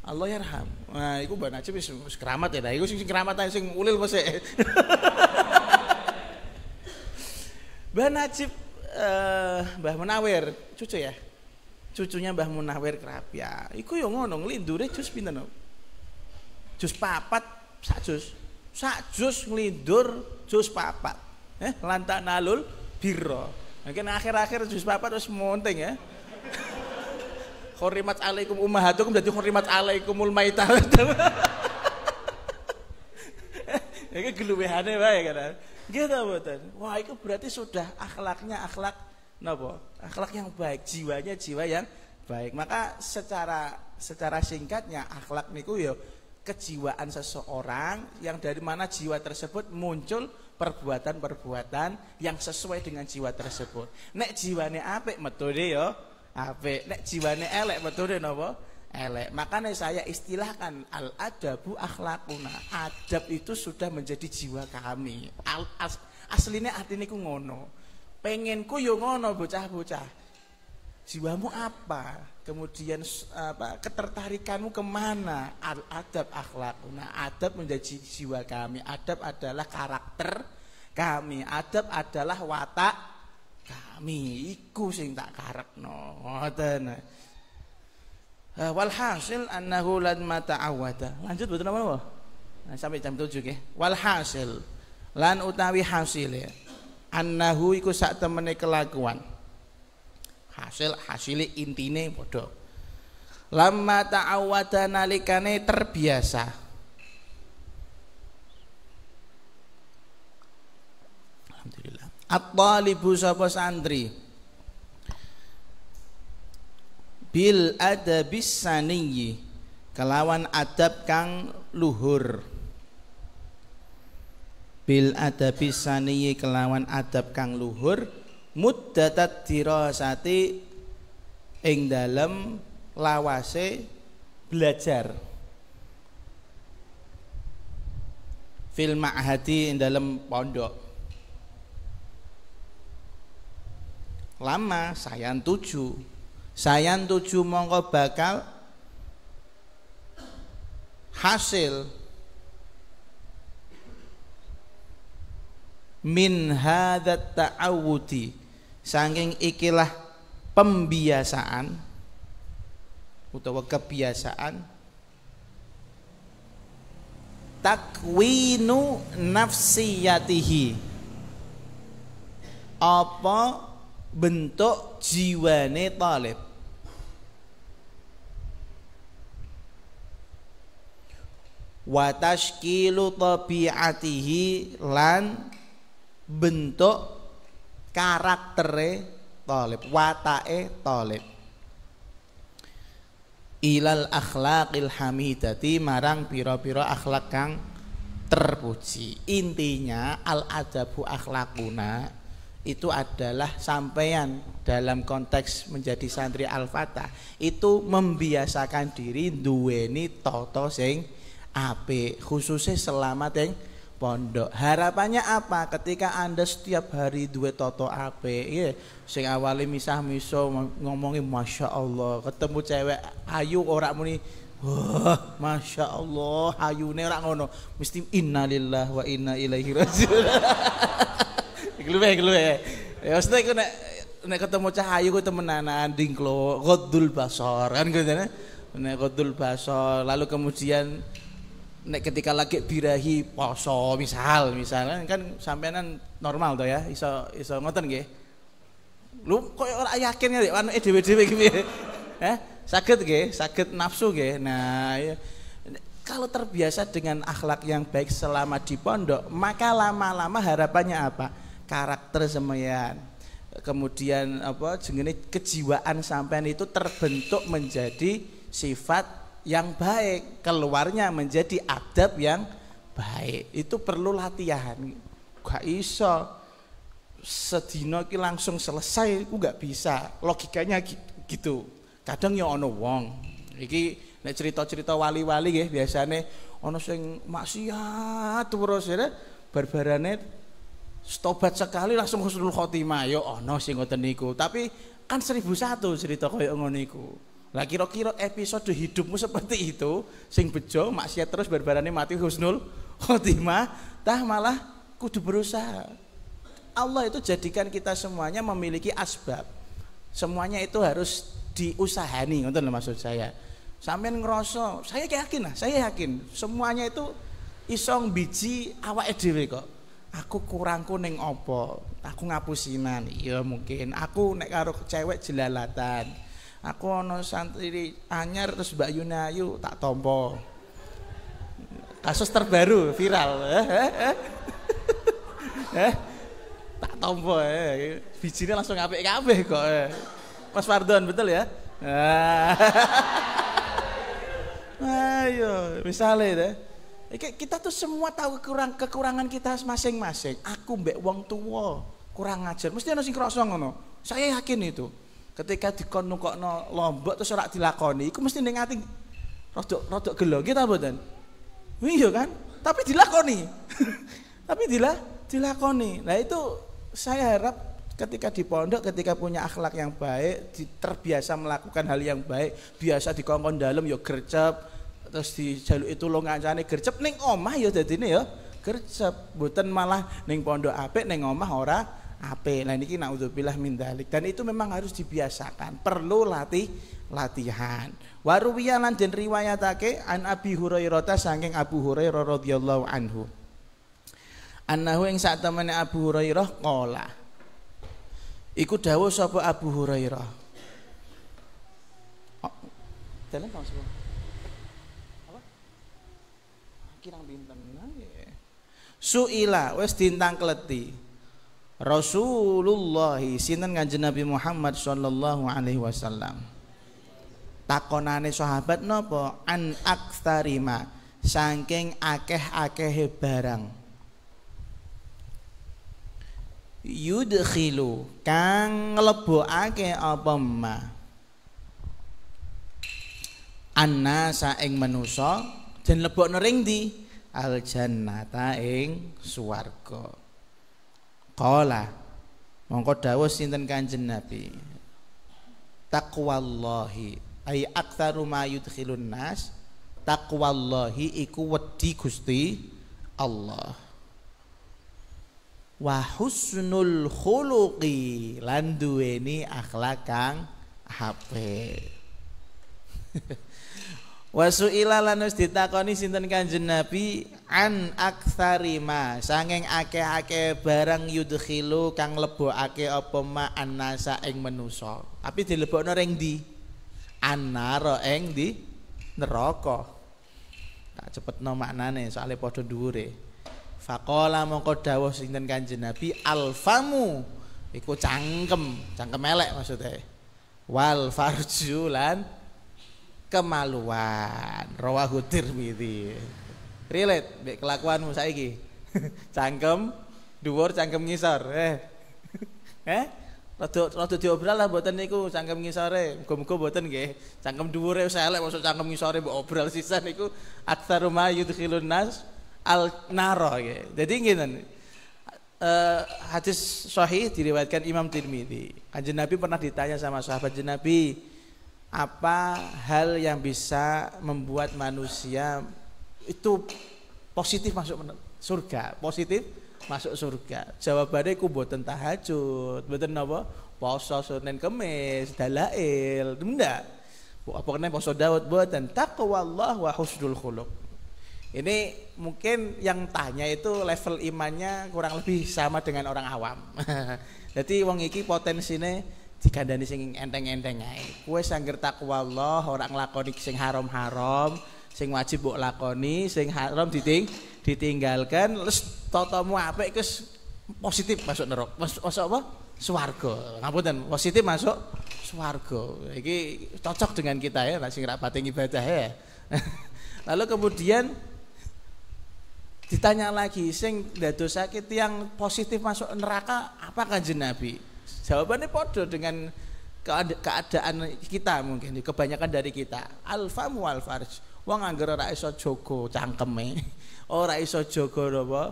Allah yarham. Nah, iku Mbah Najib wis keramat ya. Nah, iku sing keramat ta sing ulil kok e. sik. Mbah Najib eh Mbah Munawir, cucu ya. Cucunya Mbah Munawir ya. Iku yo ngono nglindure jus pinten no? Jus papat sak jus. Sak jus nglindur jus papat. Eh, lantak nalul birra. Mungkin nah, akhir-akhir jus papat terus monteng ya. khurimat alaikum ummahatukum jadi khurimat alaikumul maitah. Ini geluwehane wae ya, kan. Gitu mboten. Wah, itu berarti sudah akhlaknya akhlak napa? Akhlak yang baik, jiwanya jiwa yang baik. Maka secara secara singkatnya akhlak niku ya kejiwaan seseorang yang dari mana jiwa tersebut muncul perbuatan-perbuatan yang sesuai dengan jiwa tersebut. Nek jiwane apik metode ya apik. Nek jiwane elek deh nobo, Elek. Makanya saya istilahkan al adabu akhlakuna. Adab itu sudah menjadi jiwa kami. Al as, aslinya atine ku ngono. Pengenku yo ngono bocah-bocah. Jiwamu apa? Kemudian apa ketertarikanmu kemana? Al adab akhlakuna. Adab menjadi jiwa kami. Adab adalah karakter kami. Adab adalah watak kami iku sing tak karepno ngoten walhasil annahu lan awada. lanjut betul apa nah, sampai jam 7 ya. walhasil lan utawi hasil ya annahu iku sak temene kelakuan hasil hasile intine bodoh lamma ta'awada nalikane terbiasa at-talibu sapa santri bil adabis saniyi kelawan adab kang luhur bil adabis saniyi kelawan adab kang luhur muddatat dirasati ing dalem lawase belajar fil ma'hadi ing dalem pondok lama sayan tuju sayan tuju mongko bakal hasil min hadat ta'awudi saking ikilah pembiasaan utawa kebiasaan takwinu nafsiyatihi apa bentuk jiwane Talib watashkilu tabiatihi lan bentuk karaktere Talib watae Talib ilal akhlaqil hamidati marang pira-pira akhlak kang terpuji intinya al adabu akhlakuna itu adalah sampean dalam konteks menjadi santri Al-Fatah itu membiasakan diri duweni toto sing ap khususnya selama teng pondok harapannya apa ketika anda setiap hari duwe toto ap ya sing awali misah miso ngomongin masya Allah ketemu cewek ayu orang muni Wah, masya Allah, ayune orang ngono. Mesti innalillah wa inna ilaihi rajiun. Gluweh gluweh. Ya maksudnya iku nek nek ketemu Cahayu ku temenan anding klo Godul Basor kan gitu ya, nek nek Godul Basor lalu kemudian nek ketika lagi birahi poso misal misalnya kan, kan sampeanan normal tuh ya iso iso ngoten nggih. Lu kok ora yakin ya anu dhewe-dhewe iki piye? Hah? Saged nggih, saged nafsu nggih. Nah, ya. kalau terbiasa dengan akhlak yang baik selama di pondok, maka lama-lama harapannya apa? karakter semayan kemudian apa jenenge kejiwaan sampean itu terbentuk menjadi sifat yang baik keluarnya menjadi adab yang baik itu perlu latihan gak iso sedino ki langsung selesai aku gak bisa logikanya gitu, gitu. kadang ya ono wong iki nek cerita-cerita wali-wali ya biasanya ono sing maksiat terus ya barbarane stobat sekali langsung husnul khotimah. Yo ya oh no sing ngoten niku. Tapi kan 1001 cerita koyo ngono niku. Lah kira-kira episode hidupmu seperti itu, sing bejo maksiat terus barbarane mati husnul khotimah, tah malah kudu berusaha. Allah itu jadikan kita semuanya memiliki asbab. Semuanya itu harus diusahani, ngoten lho maksud saya. Sampean ngerasa, saya yakin lah, saya yakin semuanya itu isong biji awak dhewe kok aku kurangku kuning opo aku ngapusinan iya mungkin aku nek karo cewek jelalatan aku ono santri anyar terus Mbak Yuna tak tompo kasus terbaru viral eh tak tompo eh bijinya langsung apik kabeh kok eh. Mas Fardon betul ya eh. ayo misalnya deh kita tuh semua tahu kekurang, kekurangan kita masing-masing. Aku mbek wong tua kurang ngajar. Mesti ana sing krasa ngono. Saya yakin itu. Ketika dikon nukokno lombok terus ora dilakoni, iku mesti ning ati rodok rodok gelo kita mboten. Iya kan? Tapi dilakoni. Tapi dilah dilakoni. Nah itu saya harap ketika di pondok ketika punya akhlak yang baik terbiasa melakukan hal yang baik biasa di dalam yo ya gercep terus dijaluki tulung kancane gercep ning omah ya dadine ya gercep Buatan malah neng pondok apik neng omah ora apik ini niki udah min mindalik dan itu memang harus dibiasakan perlu latih latihan waruwiyalan dan riwayatake an Abi Hurairah saking Abu Hurairah radhiyallahu anhu annahu yang saat temene Abu Hurairah qala iku dawuh sapa Abu Hurairah oh, dalam kirang pinten nah, iya. suila wes dintang keleti Rasulullah sinten kanjeng Nabi Muhammad sallallahu alaihi wasallam takonane sahabat nopo an aktsarima saking akeh-akeh barang yudkhilu kang nglebokake apa ma anna saing manusa dan lebok nering di al jannata ing swarga qala mongko dawuh sinten kanjeng nabi taqwallahi ay aktsaru ma yudkhilun nas taqwallahi iku wedi Gusti Allah wa husnul khuluqi lan duweni akhlak kang apik Wasuila lanus ditakoni sinten Kanjeng Nabi an aktsarima sange akeh-akeh barang yudkhilu kang lebokake apa ma anasa eng menusol Tapi dilebokno ring di Annara ing di Neraka. Tak no maknane soalé padha dhuwure. fakola mongko dawuh sinten Kanjeng Nabi alfamu iku cangkem, cangkem elek maksudnya. Wal farjulan kemaluan rawahu tirmidzi relate mbek kelakuanmu saiki cangkem dhuwur cangkem ngisor eh eh rada rada diobral lah mboten niku cangkem ngisore muga-muga mboten nggih cangkem dhuwure wis elek maksud cangkem ngisore mbok obral sisan niku aktsaru ma yudkhilun nas al naro ya. dadi ngene Uh, hadis sahih diriwayatkan Imam Tirmidzi. Kanjeng Nabi pernah ditanya sama sahabat Kanjeng Nabi, apa hal yang bisa membuat manusia itu positif masuk surga positif masuk surga jawabannya ku boten tahajud boten apa poso Senin Kemis dalail enggak apa kena poso Daud dan taqwallah wa husnul khuluq ini mungkin yang tanya itu level imannya kurang lebih sama dengan orang awam jadi wong iki potensinya jika dani sing enteng-enteng ae. Kowe sangger takwa Allah, ora nglakoni sing haram-haram, sing wajib mbok lakoni, sing haram diting ditinggalkan, terus tatamu apik terus positif masuk neraka. Masuk, masuk apa? Swarga. Ngapunten, positif masuk swarga. Iki cocok dengan kita ya, sing pating ibadah ya. Lalu kemudian ditanya lagi sing ndadosake yang positif masuk neraka apakah kanjeng Jawabannya podo dengan keadaan kita mungkin kebanyakan dari kita mu alfarj wong anggere ora iso jaga cangkeme ora iso jaga apa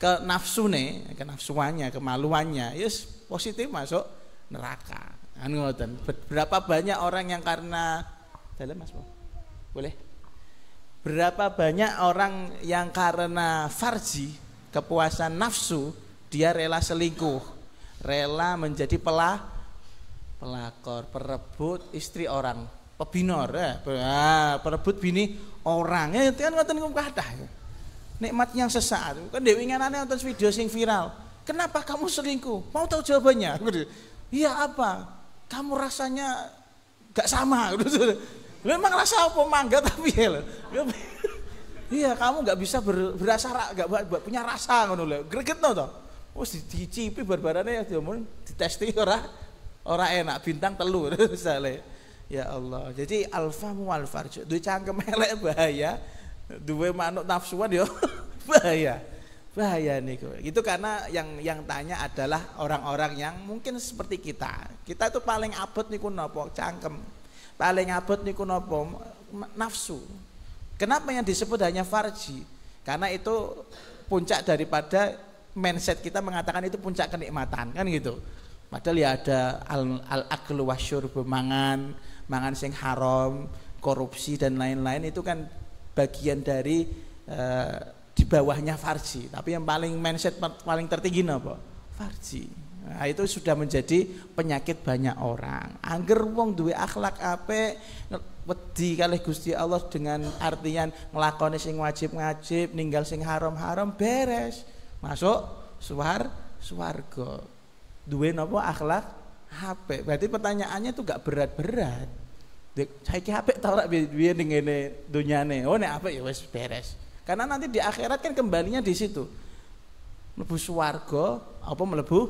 ke nafsune nafsuannya, kemaluannya yes ya positif masuk neraka anu ngoten berapa banyak orang yang karena dalam Mas boleh berapa banyak orang yang karena farji kepuasan nafsu dia rela selingkuh rela menjadi pelah pelakor, perebut istri orang, pebinor ya, perebut bini orang. Ya itu kan ngoten kathah. Ya? Nikmat yang sesaat. Kan dewi nganane nonton video sing viral. Kenapa kamu selingkuh? Mau tahu jawabannya? Iya apa? Kamu rasanya gak sama. memang rasa apa mangga tapi ya Iya, kamu gak bisa ber, berasa nggak punya rasa ngono lho. Greget no toh. Wes oh, dicicipi barbarane ya diomong ditesti ora ora enak bintang telu misalnya. Ya Allah. Jadi alfa mu alfar. Duwe cangkem elek bahaya. Duwe manuk nafsuan ya bahaya. Bahaya nih. Itu karena yang yang tanya adalah orang-orang yang mungkin seperti kita. Kita itu paling abot niku nopo cangkem. Paling abot niku nopo nafsu. Kenapa yang disebut hanya farji? Karena itu puncak daripada mindset kita mengatakan itu puncak kenikmatan kan gitu padahal ya ada al, al aklu wasyur bemangan, mangan sing haram korupsi dan lain-lain itu kan bagian dari e, di bawahnya farji tapi yang paling mindset paling tertinggi apa farji nah, itu sudah menjadi penyakit banyak orang angger wong duwe akhlak ape wedi kalih Gusti Allah dengan artian ngelakoni sing wajib-wajib ninggal sing haram-haram beres masuk suar suargo duwe nopo akhlak HP berarti pertanyaannya tuh gak berat-berat saya ki HP tau rak biar ngene dunyane oh nek apa ya wes beres karena nanti di akhirat kan kembalinya di situ melebu suargo apa melebu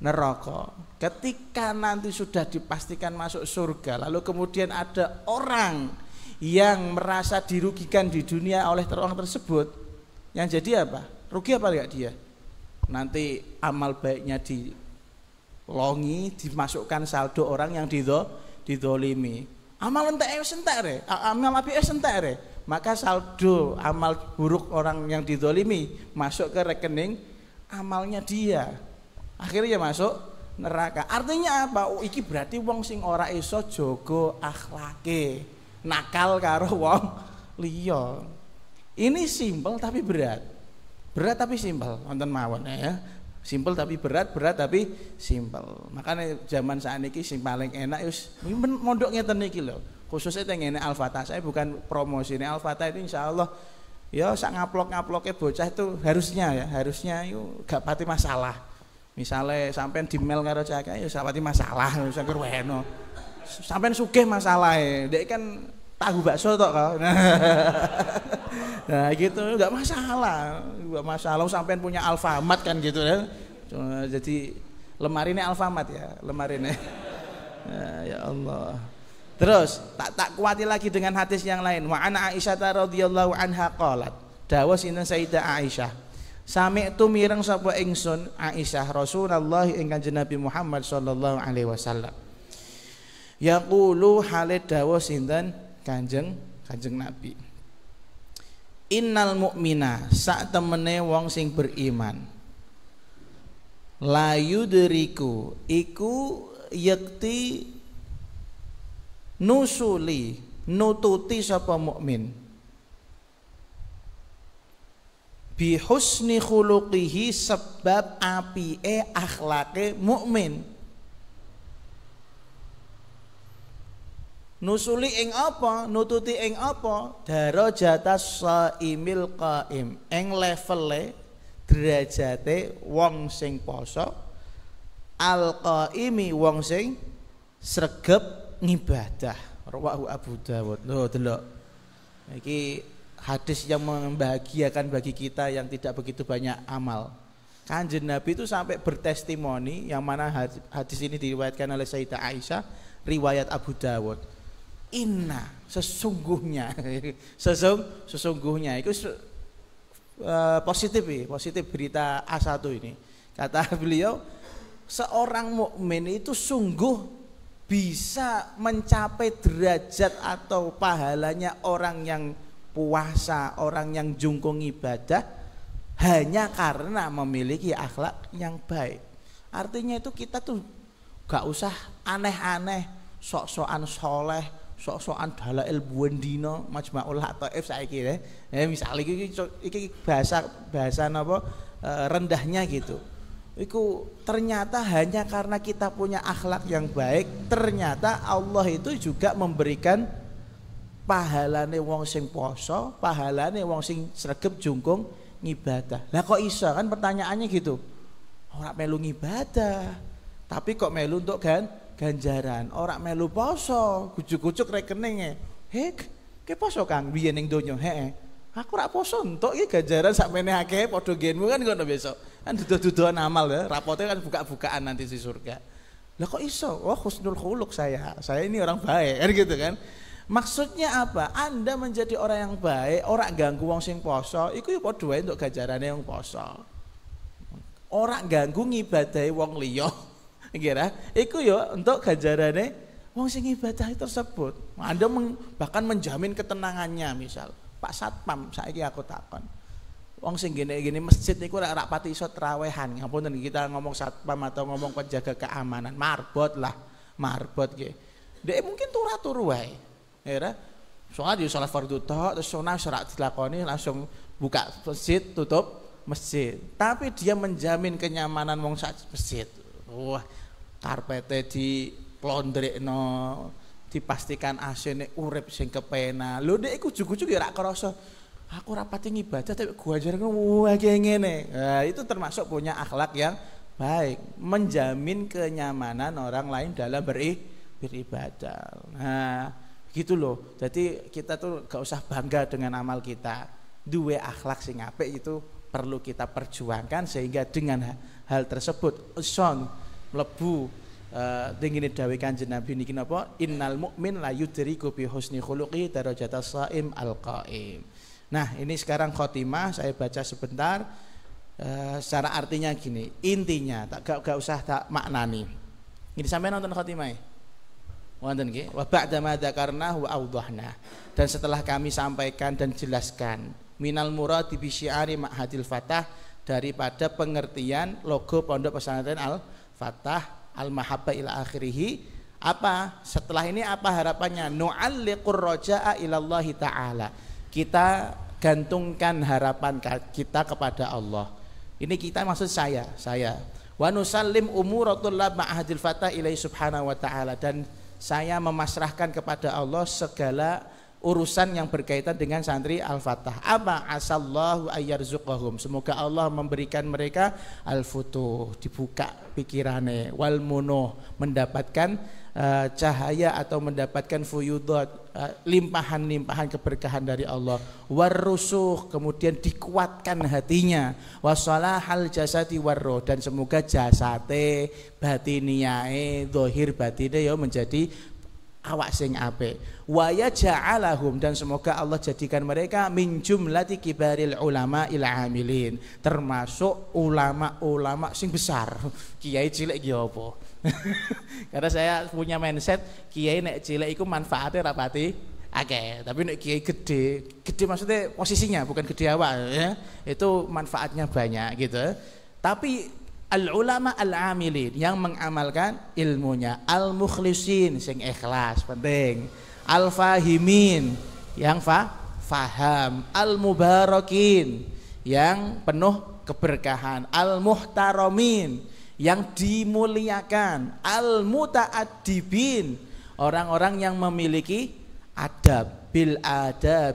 neraka ketika nanti sudah dipastikan masuk surga lalu kemudian ada orang yang merasa dirugikan di dunia oleh orang tersebut yang jadi apa rugi apa enggak dia nanti amal baiknya dilongi dimasukkan saldo orang yang dido didolimi amal entek ya, entek re amal api ya, entek re maka saldo amal buruk orang yang didolimi masuk ke rekening amalnya dia akhirnya masuk neraka artinya apa oh, iki berarti wong sing ora iso jogo akhlake nakal karo wong liya ini simpel tapi berat berat tapi simpel nonton mawon eh, ya simpel tapi berat berat tapi simpel makanya zaman saat ini sing paling enak yus mondok ngeten niki loh khususnya yang ini Alfata saya bukan promosi ini Alfata itu insya Allah ya sak ngaplok ngaploknya bocah itu harusnya ya harusnya yuk gak pati masalah misalnya sampai di mail karo cakai ya gak pati masalah sampai weno sampai masalah ya dia kan tahu bakso tok kok. nah gitu nggak masalah, nggak masalah. sampai punya Alfamart kan gitu ya. Cuma, jadi lemari ini Alfamart ya, lemari ini. Nah, ya Allah. Terus tak tak kuati lagi dengan hadis yang lain. Wa ana Aisyah radhiyallahu anha qalat. Dawa sinten Sayyidah Aisyah. Sami tu mireng sapa ingsun Aisyah Rasulullah ing Kanjeng Nabi Muhammad sallallahu alaihi wasallam. Yaqulu halid dawa sinten kanjeng kanjeng Nabi innal mu'mina, sak temene wong sing beriman layu diriku iku yakti nusuli nututi sapa mukmin bi husni khuluqihi sebab e akhlake mukmin Nusuli ing apa? Nututi ing apa? daro jatah saimil qaim. Ing levele derajate wong sing poso al qaimi wong sing sregep ngibadah. Rawahu Abu Dawud. Loh, delok. Iki hadis yang membahagiakan bagi kita yang tidak begitu banyak amal. Kanjeng Nabi itu sampai bertestimoni yang mana hadis ini diriwayatkan oleh Sayyidah Aisyah, riwayat Abu Dawud inna sesungguhnya sesung sesungguhnya itu uh, positif ya positif berita A1 ini kata beliau seorang mukmin itu sungguh bisa mencapai derajat atau pahalanya orang yang puasa, orang yang jungkung ibadah hanya karena memiliki akhlak yang baik. Artinya itu kita tuh gak usah aneh-aneh, sok-sokan soleh, sok-sokan dalail buendina majma'ul hataif saiki ya. Eh misale iki iki bahasa bahasa apa eh, rendahnya gitu. Iku ternyata hanya karena kita punya akhlak yang baik, ternyata Allah itu juga memberikan pahalane wong sing poso, pahalane wong sing sregep jungkung ngibadah. Lah kok iso kan pertanyaannya gitu. orang melu ibadah tapi kok melu untuk kan ganjaran orang melu poso kucuk-kucuk rekeningnya hek ke poso kang biyen ning donya heh aku rak poso entuk iki ganjaran sak mene akeh genmu kan ngono besok kan duduh-duduhan amal ya rapote kan buka-bukaan nanti di surga lah kok iso wah oh, husnul khuluk saya saya ini orang baik kan gitu kan Maksudnya apa? Anda menjadi orang yang baik, orang ganggu wong sing poso, iku yo ya padha untuk ganjarane wong poso. Orang ganggu ngibadahi wong liya, kira itu yo untuk ganjarane wong sing ibadah tersebut. Anda meng, bahkan menjamin ketenangannya misal. Pak Satpam saiki aku takon. Wong sing gini-gini masjid niku ora rak iso terawehan Ngapunten kita ngomong satpam atau ngomong penjaga keamanan, marbot lah, marbot nggih. dia mungkin turah turu kira Soalnya di sholat fardu tok, terus sholat serak dilakoni langsung buka masjid, tutup masjid. Tapi dia menjamin kenyamanan wong masjid. Wah, karpete di no dipastikan asine urip sing kepena. lho nek iku jugu ya ora krasa aku rapati ngibadah tapi gua ajarin wah kayak gini nah, itu termasuk punya akhlak yang baik menjamin kenyamanan orang lain dalam beri beribadah nah gitu loh jadi kita tuh gak usah bangga dengan amal kita dua akhlak sing apik itu perlu kita perjuangkan sehingga dengan hal tersebut usong mlebu Uh, eh, tinggi dawe kanjeng Nabi niki napa innal mukmin la yudriku bi husni khuluqi darajata saim al qaim. Nah, ini sekarang khotimah saya baca sebentar uh, secara artinya gini, intinya tak gak, gak usah tak maknani. Ini sampai nonton khotimah. Ya? Wonten nggih, wa ba'da ma wa awdahna. Dan setelah kami sampaikan dan jelaskan minal muradi bi syiari ma'hadil fatah daripada pengertian logo pondok pesantren al Fatah al-mahabbah ila akhirih apa setelah ini apa harapannya nu'alliqur roja'a ilallahi ta'ala kita gantungkan harapan kita kepada Allah ini kita maksud saya saya wa nusallim umuratul ma'ahadil fatah ilai subhanahu wa ta'ala dan saya memasrahkan kepada Allah segala urusan yang berkaitan dengan santri Al-Fatah. Apa asallahu ayyarzuqahum. Semoga Allah memberikan mereka al-futuh, dibuka pikirannya, wal munuh, mendapatkan eh, cahaya atau mendapatkan fuyudat, eh, limpahan-limpahan keberkahan dari Allah. Warusuh, kemudian dikuatkan hatinya. Wasalahal jasadi warroh dan semoga jasate batiniyae, dohir batinnya ya menjadi awak sing ape wa dan semoga Allah jadikan mereka minjum jumlati kibaril ulama ilhamilin termasuk ulama-ulama sing besar kiai cilik ki karena saya punya mindset kiai nek cilik iku manfaatnya rapati Oke, tapi nek kiai gede, gede maksudnya posisinya bukan gede awal ya. Itu manfaatnya banyak gitu. Tapi al ulama al amilin yang mengamalkan ilmunya, al mukhlisin sing ikhlas penting al-fahimin yang fa faham, al-mubarakin yang penuh keberkahan, al-muhtaromin yang dimuliakan, al-muta'addibin orang-orang yang memiliki adab bil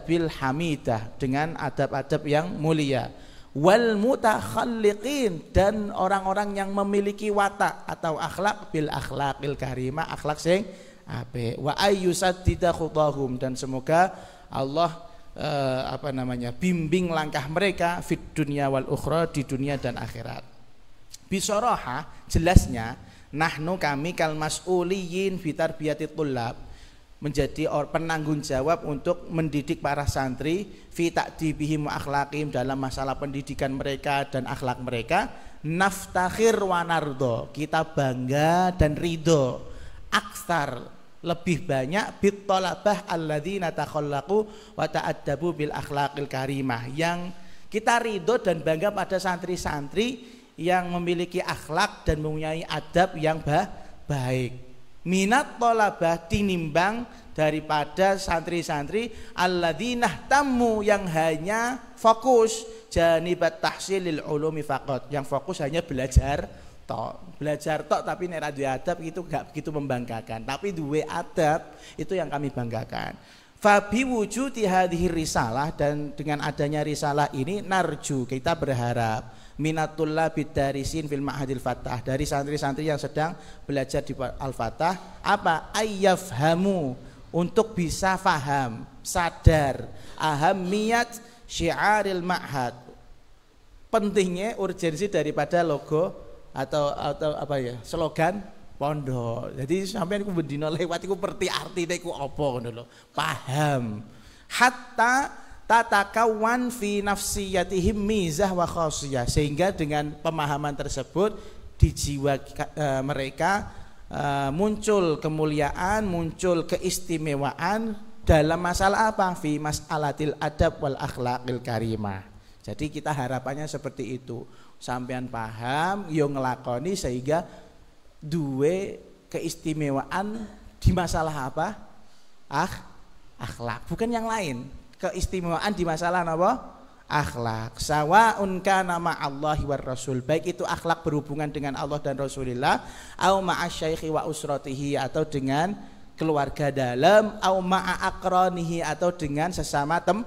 bil hamidah dengan adab-adab yang mulia wal mutakhalliqin dan orang-orang yang memiliki watak atau akhlak bil akhlaqil karimah akhlak sing ape wa ayyusaddida khutahum dan semoga Allah eh, apa namanya bimbing langkah mereka fit dunia wal ukhra di dunia dan akhirat bisoroha jelasnya nahnu kami kal mas'uliyin bitar tarbiyati tullab menjadi or, penanggung jawab untuk mendidik para santri fi dibihim akhlakim dalam masalah pendidikan mereka dan akhlak mereka naftakhir wanardo kita bangga dan ridho aksar lebih banyak bitolabah alladzina takhallaku wa ta'addabu bil akhlaqil karimah yang kita ridho dan bangga pada santri-santri yang memiliki akhlak dan mempunyai adab yang bah, baik. Minat tolabah tinimbang daripada santri-santri alladzina tamu yang hanya fokus janibat tahsilil ulumi faqat, yang fokus hanya belajar tok belajar tok tapi nek radio adab itu gak begitu membanggakan tapi duwe adab itu yang kami banggakan Fabi wujudi hadhihi risalah dan dengan adanya risalah ini narju kita berharap minatullah bidarisin fil ma'hadil fatah dari santri-santri yang sedang belajar di al-fatah apa ayyafhamu untuk bisa faham sadar ahamiyat syiaril ma'had pentingnya urgensi daripada logo atau atau apa ya slogan pondok. Jadi sampai aku berdino lewat aku perti arti aku opo dulu Paham. Hatta tata kawan fi nafsiyatihim mizah wa khasiyah sehingga dengan pemahaman tersebut di jiwa e, mereka e, muncul kemuliaan, muncul keistimewaan dalam masalah apa? fi masalatil adab wal akhlaqil karimah. Jadi kita harapannya seperti itu sampean paham yo ngelakoni sehingga duwe keistimewaan di masalah apa ah akhlak bukan yang lain keistimewaan di masalah apa akhlak sawaun nama Allah wa rasul baik itu akhlak berhubungan dengan Allah dan Rasulullah au ma'asyaihi wa usratihi atau dengan keluarga dalam au ma'akronihi atau dengan sesama tem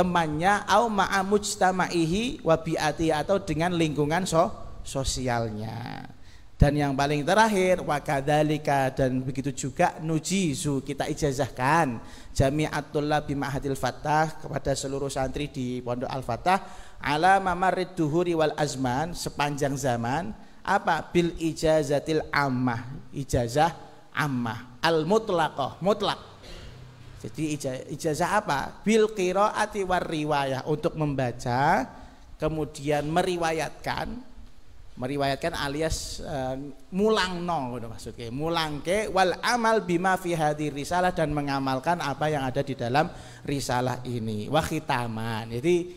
temannya au ma'a mujtama'ihi wa bi'ati atau dengan lingkungan so sosialnya. Dan yang paling terakhir wakadalika dan begitu juga nujizu kita ijazahkan jami'atul labi ma'hadil fatah kepada seluruh santri di Pondok Al-Fatah ala mamarid duhuri wal azman sepanjang zaman apa bil ijazatil ammah ijazah ammah al mutlaqah mutlak jadi ijazah apa? Bil qiraati war riwayah untuk membaca kemudian meriwayatkan meriwayatkan alias uh, mulangno gitu maksudnya mulangke wal amal bima fi hadir risalah dan mengamalkan apa yang ada di dalam risalah ini wa khitaman jadi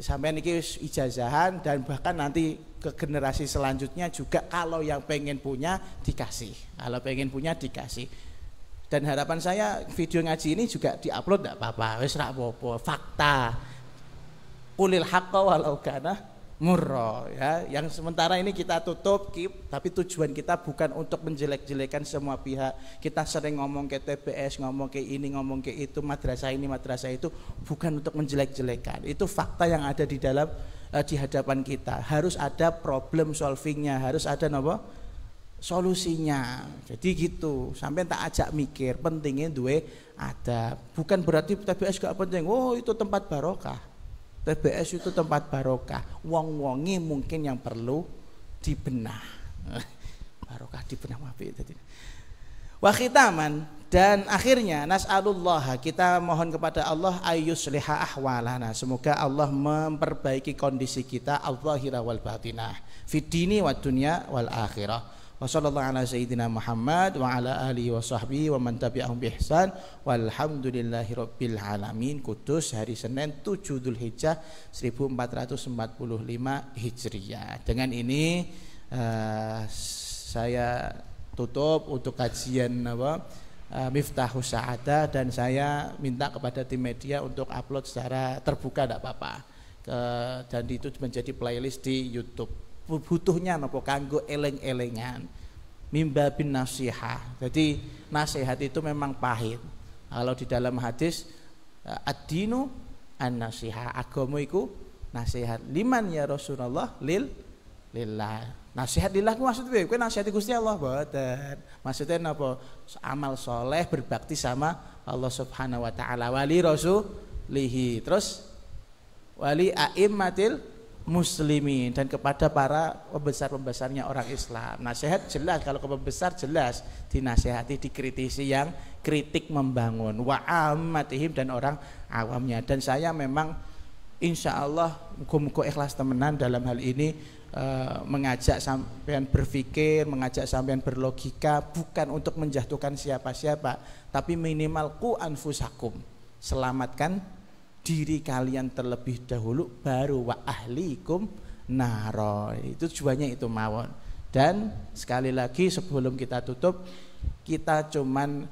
sampai niki ijazahan dan bahkan nanti ke generasi selanjutnya juga kalau yang pengen punya dikasih kalau pengen punya dikasih dan harapan saya video ngaji ini juga diupload tidak apa-apa, wes rak popo fakta. ulil hakka walau kana Muro, ya. Yang sementara ini kita tutup keep, tapi tujuan kita bukan untuk menjelek-jelekan semua pihak. Kita sering ngomong ke TPS, ngomong ke ini, ngomong ke itu, madrasah ini, madrasah itu bukan untuk menjelek-jelekan. Itu fakta yang ada di dalam eh, di hadapan kita. Harus ada problem solvingnya, harus ada nopo solusinya. Jadi gitu, sampai tak ajak mikir, pentingnya duwe ada. Bukan berarti TBS gak penting. Oh, itu tempat barokah. TBS itu tempat barokah. Wong-wongi mungkin yang perlu dibenah. barokah dibenah mafi tadi. Wakitaman dan akhirnya nas'alullah kita mohon kepada Allah liha ahwalana semoga Allah memperbaiki kondisi kita al-zahira wal batinah fid dini wad wal akhirah wa sallallahu ala sayyidina Muhammad wa ala alihi wa sahbihi wa man tabi'ahum bi ihsan walhamdulillahi rabbil alamin Kudus hari Senin 7 1445 Hijriah dengan ini uh, saya tutup untuk kajian apa uh, eh, Miftahu Sa'ada dan saya minta kepada tim media untuk upload secara terbuka tidak apa-apa dan itu menjadi playlist di YouTube butuhnya nopo kanggo eleng-elengan mimba bin nasihah jadi nasihat itu memang pahit kalau di dalam hadis adinu an nasihah agama iku nasihat liman ya Rasulullah lil lillah Nasihat lillah ku maksud gue nasihat nasihati Gusti Allah boten. Maksudnya nopo Amal soleh berbakti sama Allah Subhanahu wa taala wali Rasul, lihi Terus wali aimmatil muslimin dan kepada para pembesar-pembesarnya orang Islam. Nasihat jelas kalau ke pembesar jelas dinasihati, dikritisi yang kritik membangun wa ammatihim dan orang awamnya. Dan saya memang insya Allah muka ikhlas temenan dalam hal ini e, mengajak sampean berpikir, mengajak sampean berlogika bukan untuk menjatuhkan siapa-siapa, tapi minimal ku anfusakum. Selamatkan diri kalian terlebih dahulu baru wa ahlikum naro. Itu tujuannya itu mawon. Dan sekali lagi sebelum kita tutup, kita cuman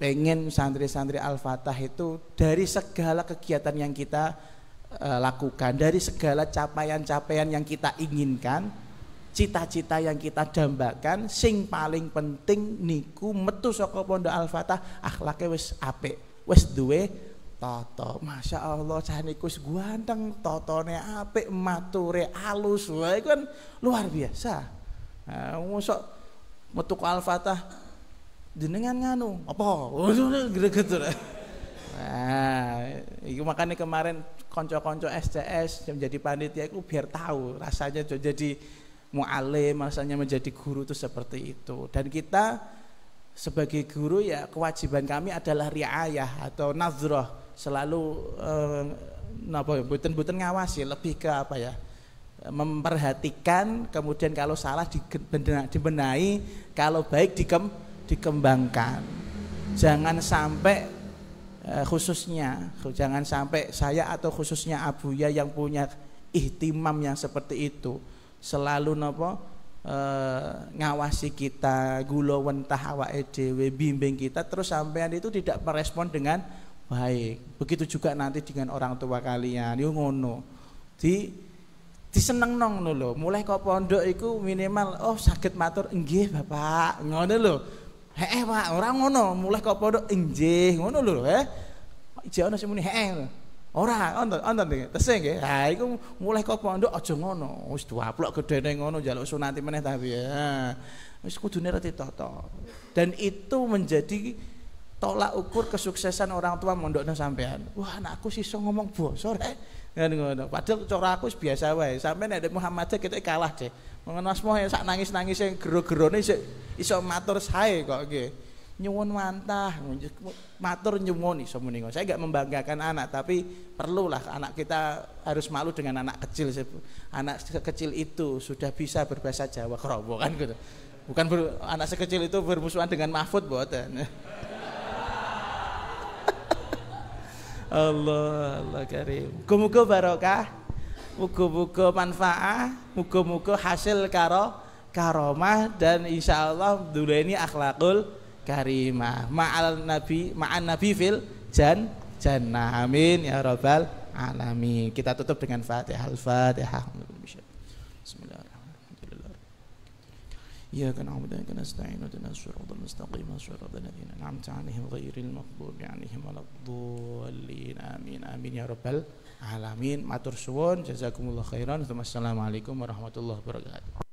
pengen santri-santri Al-Fatah itu dari segala kegiatan yang kita e, lakukan, dari segala capaian-capaian yang kita inginkan, cita-cita yang kita dambakan, sing paling penting niku metu saka pondok Al-Fatah akhlaknya wis apik, wis duwe Toto, masya Allah, guanteng, Toto totone apik, mature alus, wah itu kan luar biasa. Nah, musok metuku al-fatah, jenengan nganu, apa? Gitu-gitu. Nah, itu makanya kemarin konco-konco SCS yang menjadi panitia itu biar tahu rasanya jadi mu'alim, rasanya menjadi guru itu seperti itu. Dan kita sebagai guru ya kewajiban kami adalah riayah atau nazroh selalu eh, napa ya, buten-buten ngawasi ya, lebih ke apa ya memperhatikan kemudian kalau salah dibenahi kalau baik dikem, dikembangkan jangan sampai eh, khususnya jangan sampai saya atau khususnya Abuya yang punya ihtimam yang seperti itu selalu nopo eh, ngawasi kita gulo wentah awa edw bimbing kita terus sampean itu tidak merespon dengan baik. Begitu juga nanti dengan orang tua kalian, yo ngono. Di diseneng nong lho mulai kok pondok iku minimal oh sakit matur enggih bapak ngono lho heh pak orang ngono mulai kok pondok enggih ngono lho eh ya. ijo ono sih muni heh Ora, onten onten iki. Tesih nggih. Ha iku mulai kok pondok aja ngono. Wis duaplok gedene ngono njaluk sunati meneh tapi ya. Wis kudune reti tata. Dan itu menjadi tolak ukur kesuksesan orang tua mondoknya sampean wah anakku sih so ngomong bosor eh kan ngono padahal cara aku biasa wae sampean nek Muhammadnya kita kalah deh mengenai asmo ya sak nangis nangis yang gero gerone iso iso matur saya kok nggih nyuwun mantah matur nyuwun iso muni saya gak membanggakan anak tapi perlulah anak kita harus malu dengan anak kecil anak kecil itu sudah bisa berbahasa Jawa kerobokan gitu bukan ber, anak sekecil itu bermusuhan dengan Mahfud buatan Allah, Allah karim. muga barokah, muga-muga manfaat, muga-muga hasil karo karomah dan insya Allah ini akhlakul karimah ma'al nabi ma'an nabi fil jan jannah amin ya rabbal alamin kita tutup dengan fatihah al-fatihah إياك نعبد وإياك نستعين واهدنا الصراط المستقيم صراط الذين أنعمت عليهم غير المغضوب عليهم ولا الضالين آمين آمين يا رب العالمين خيرا ثم السلام عليكم ورحمة الله وبركاته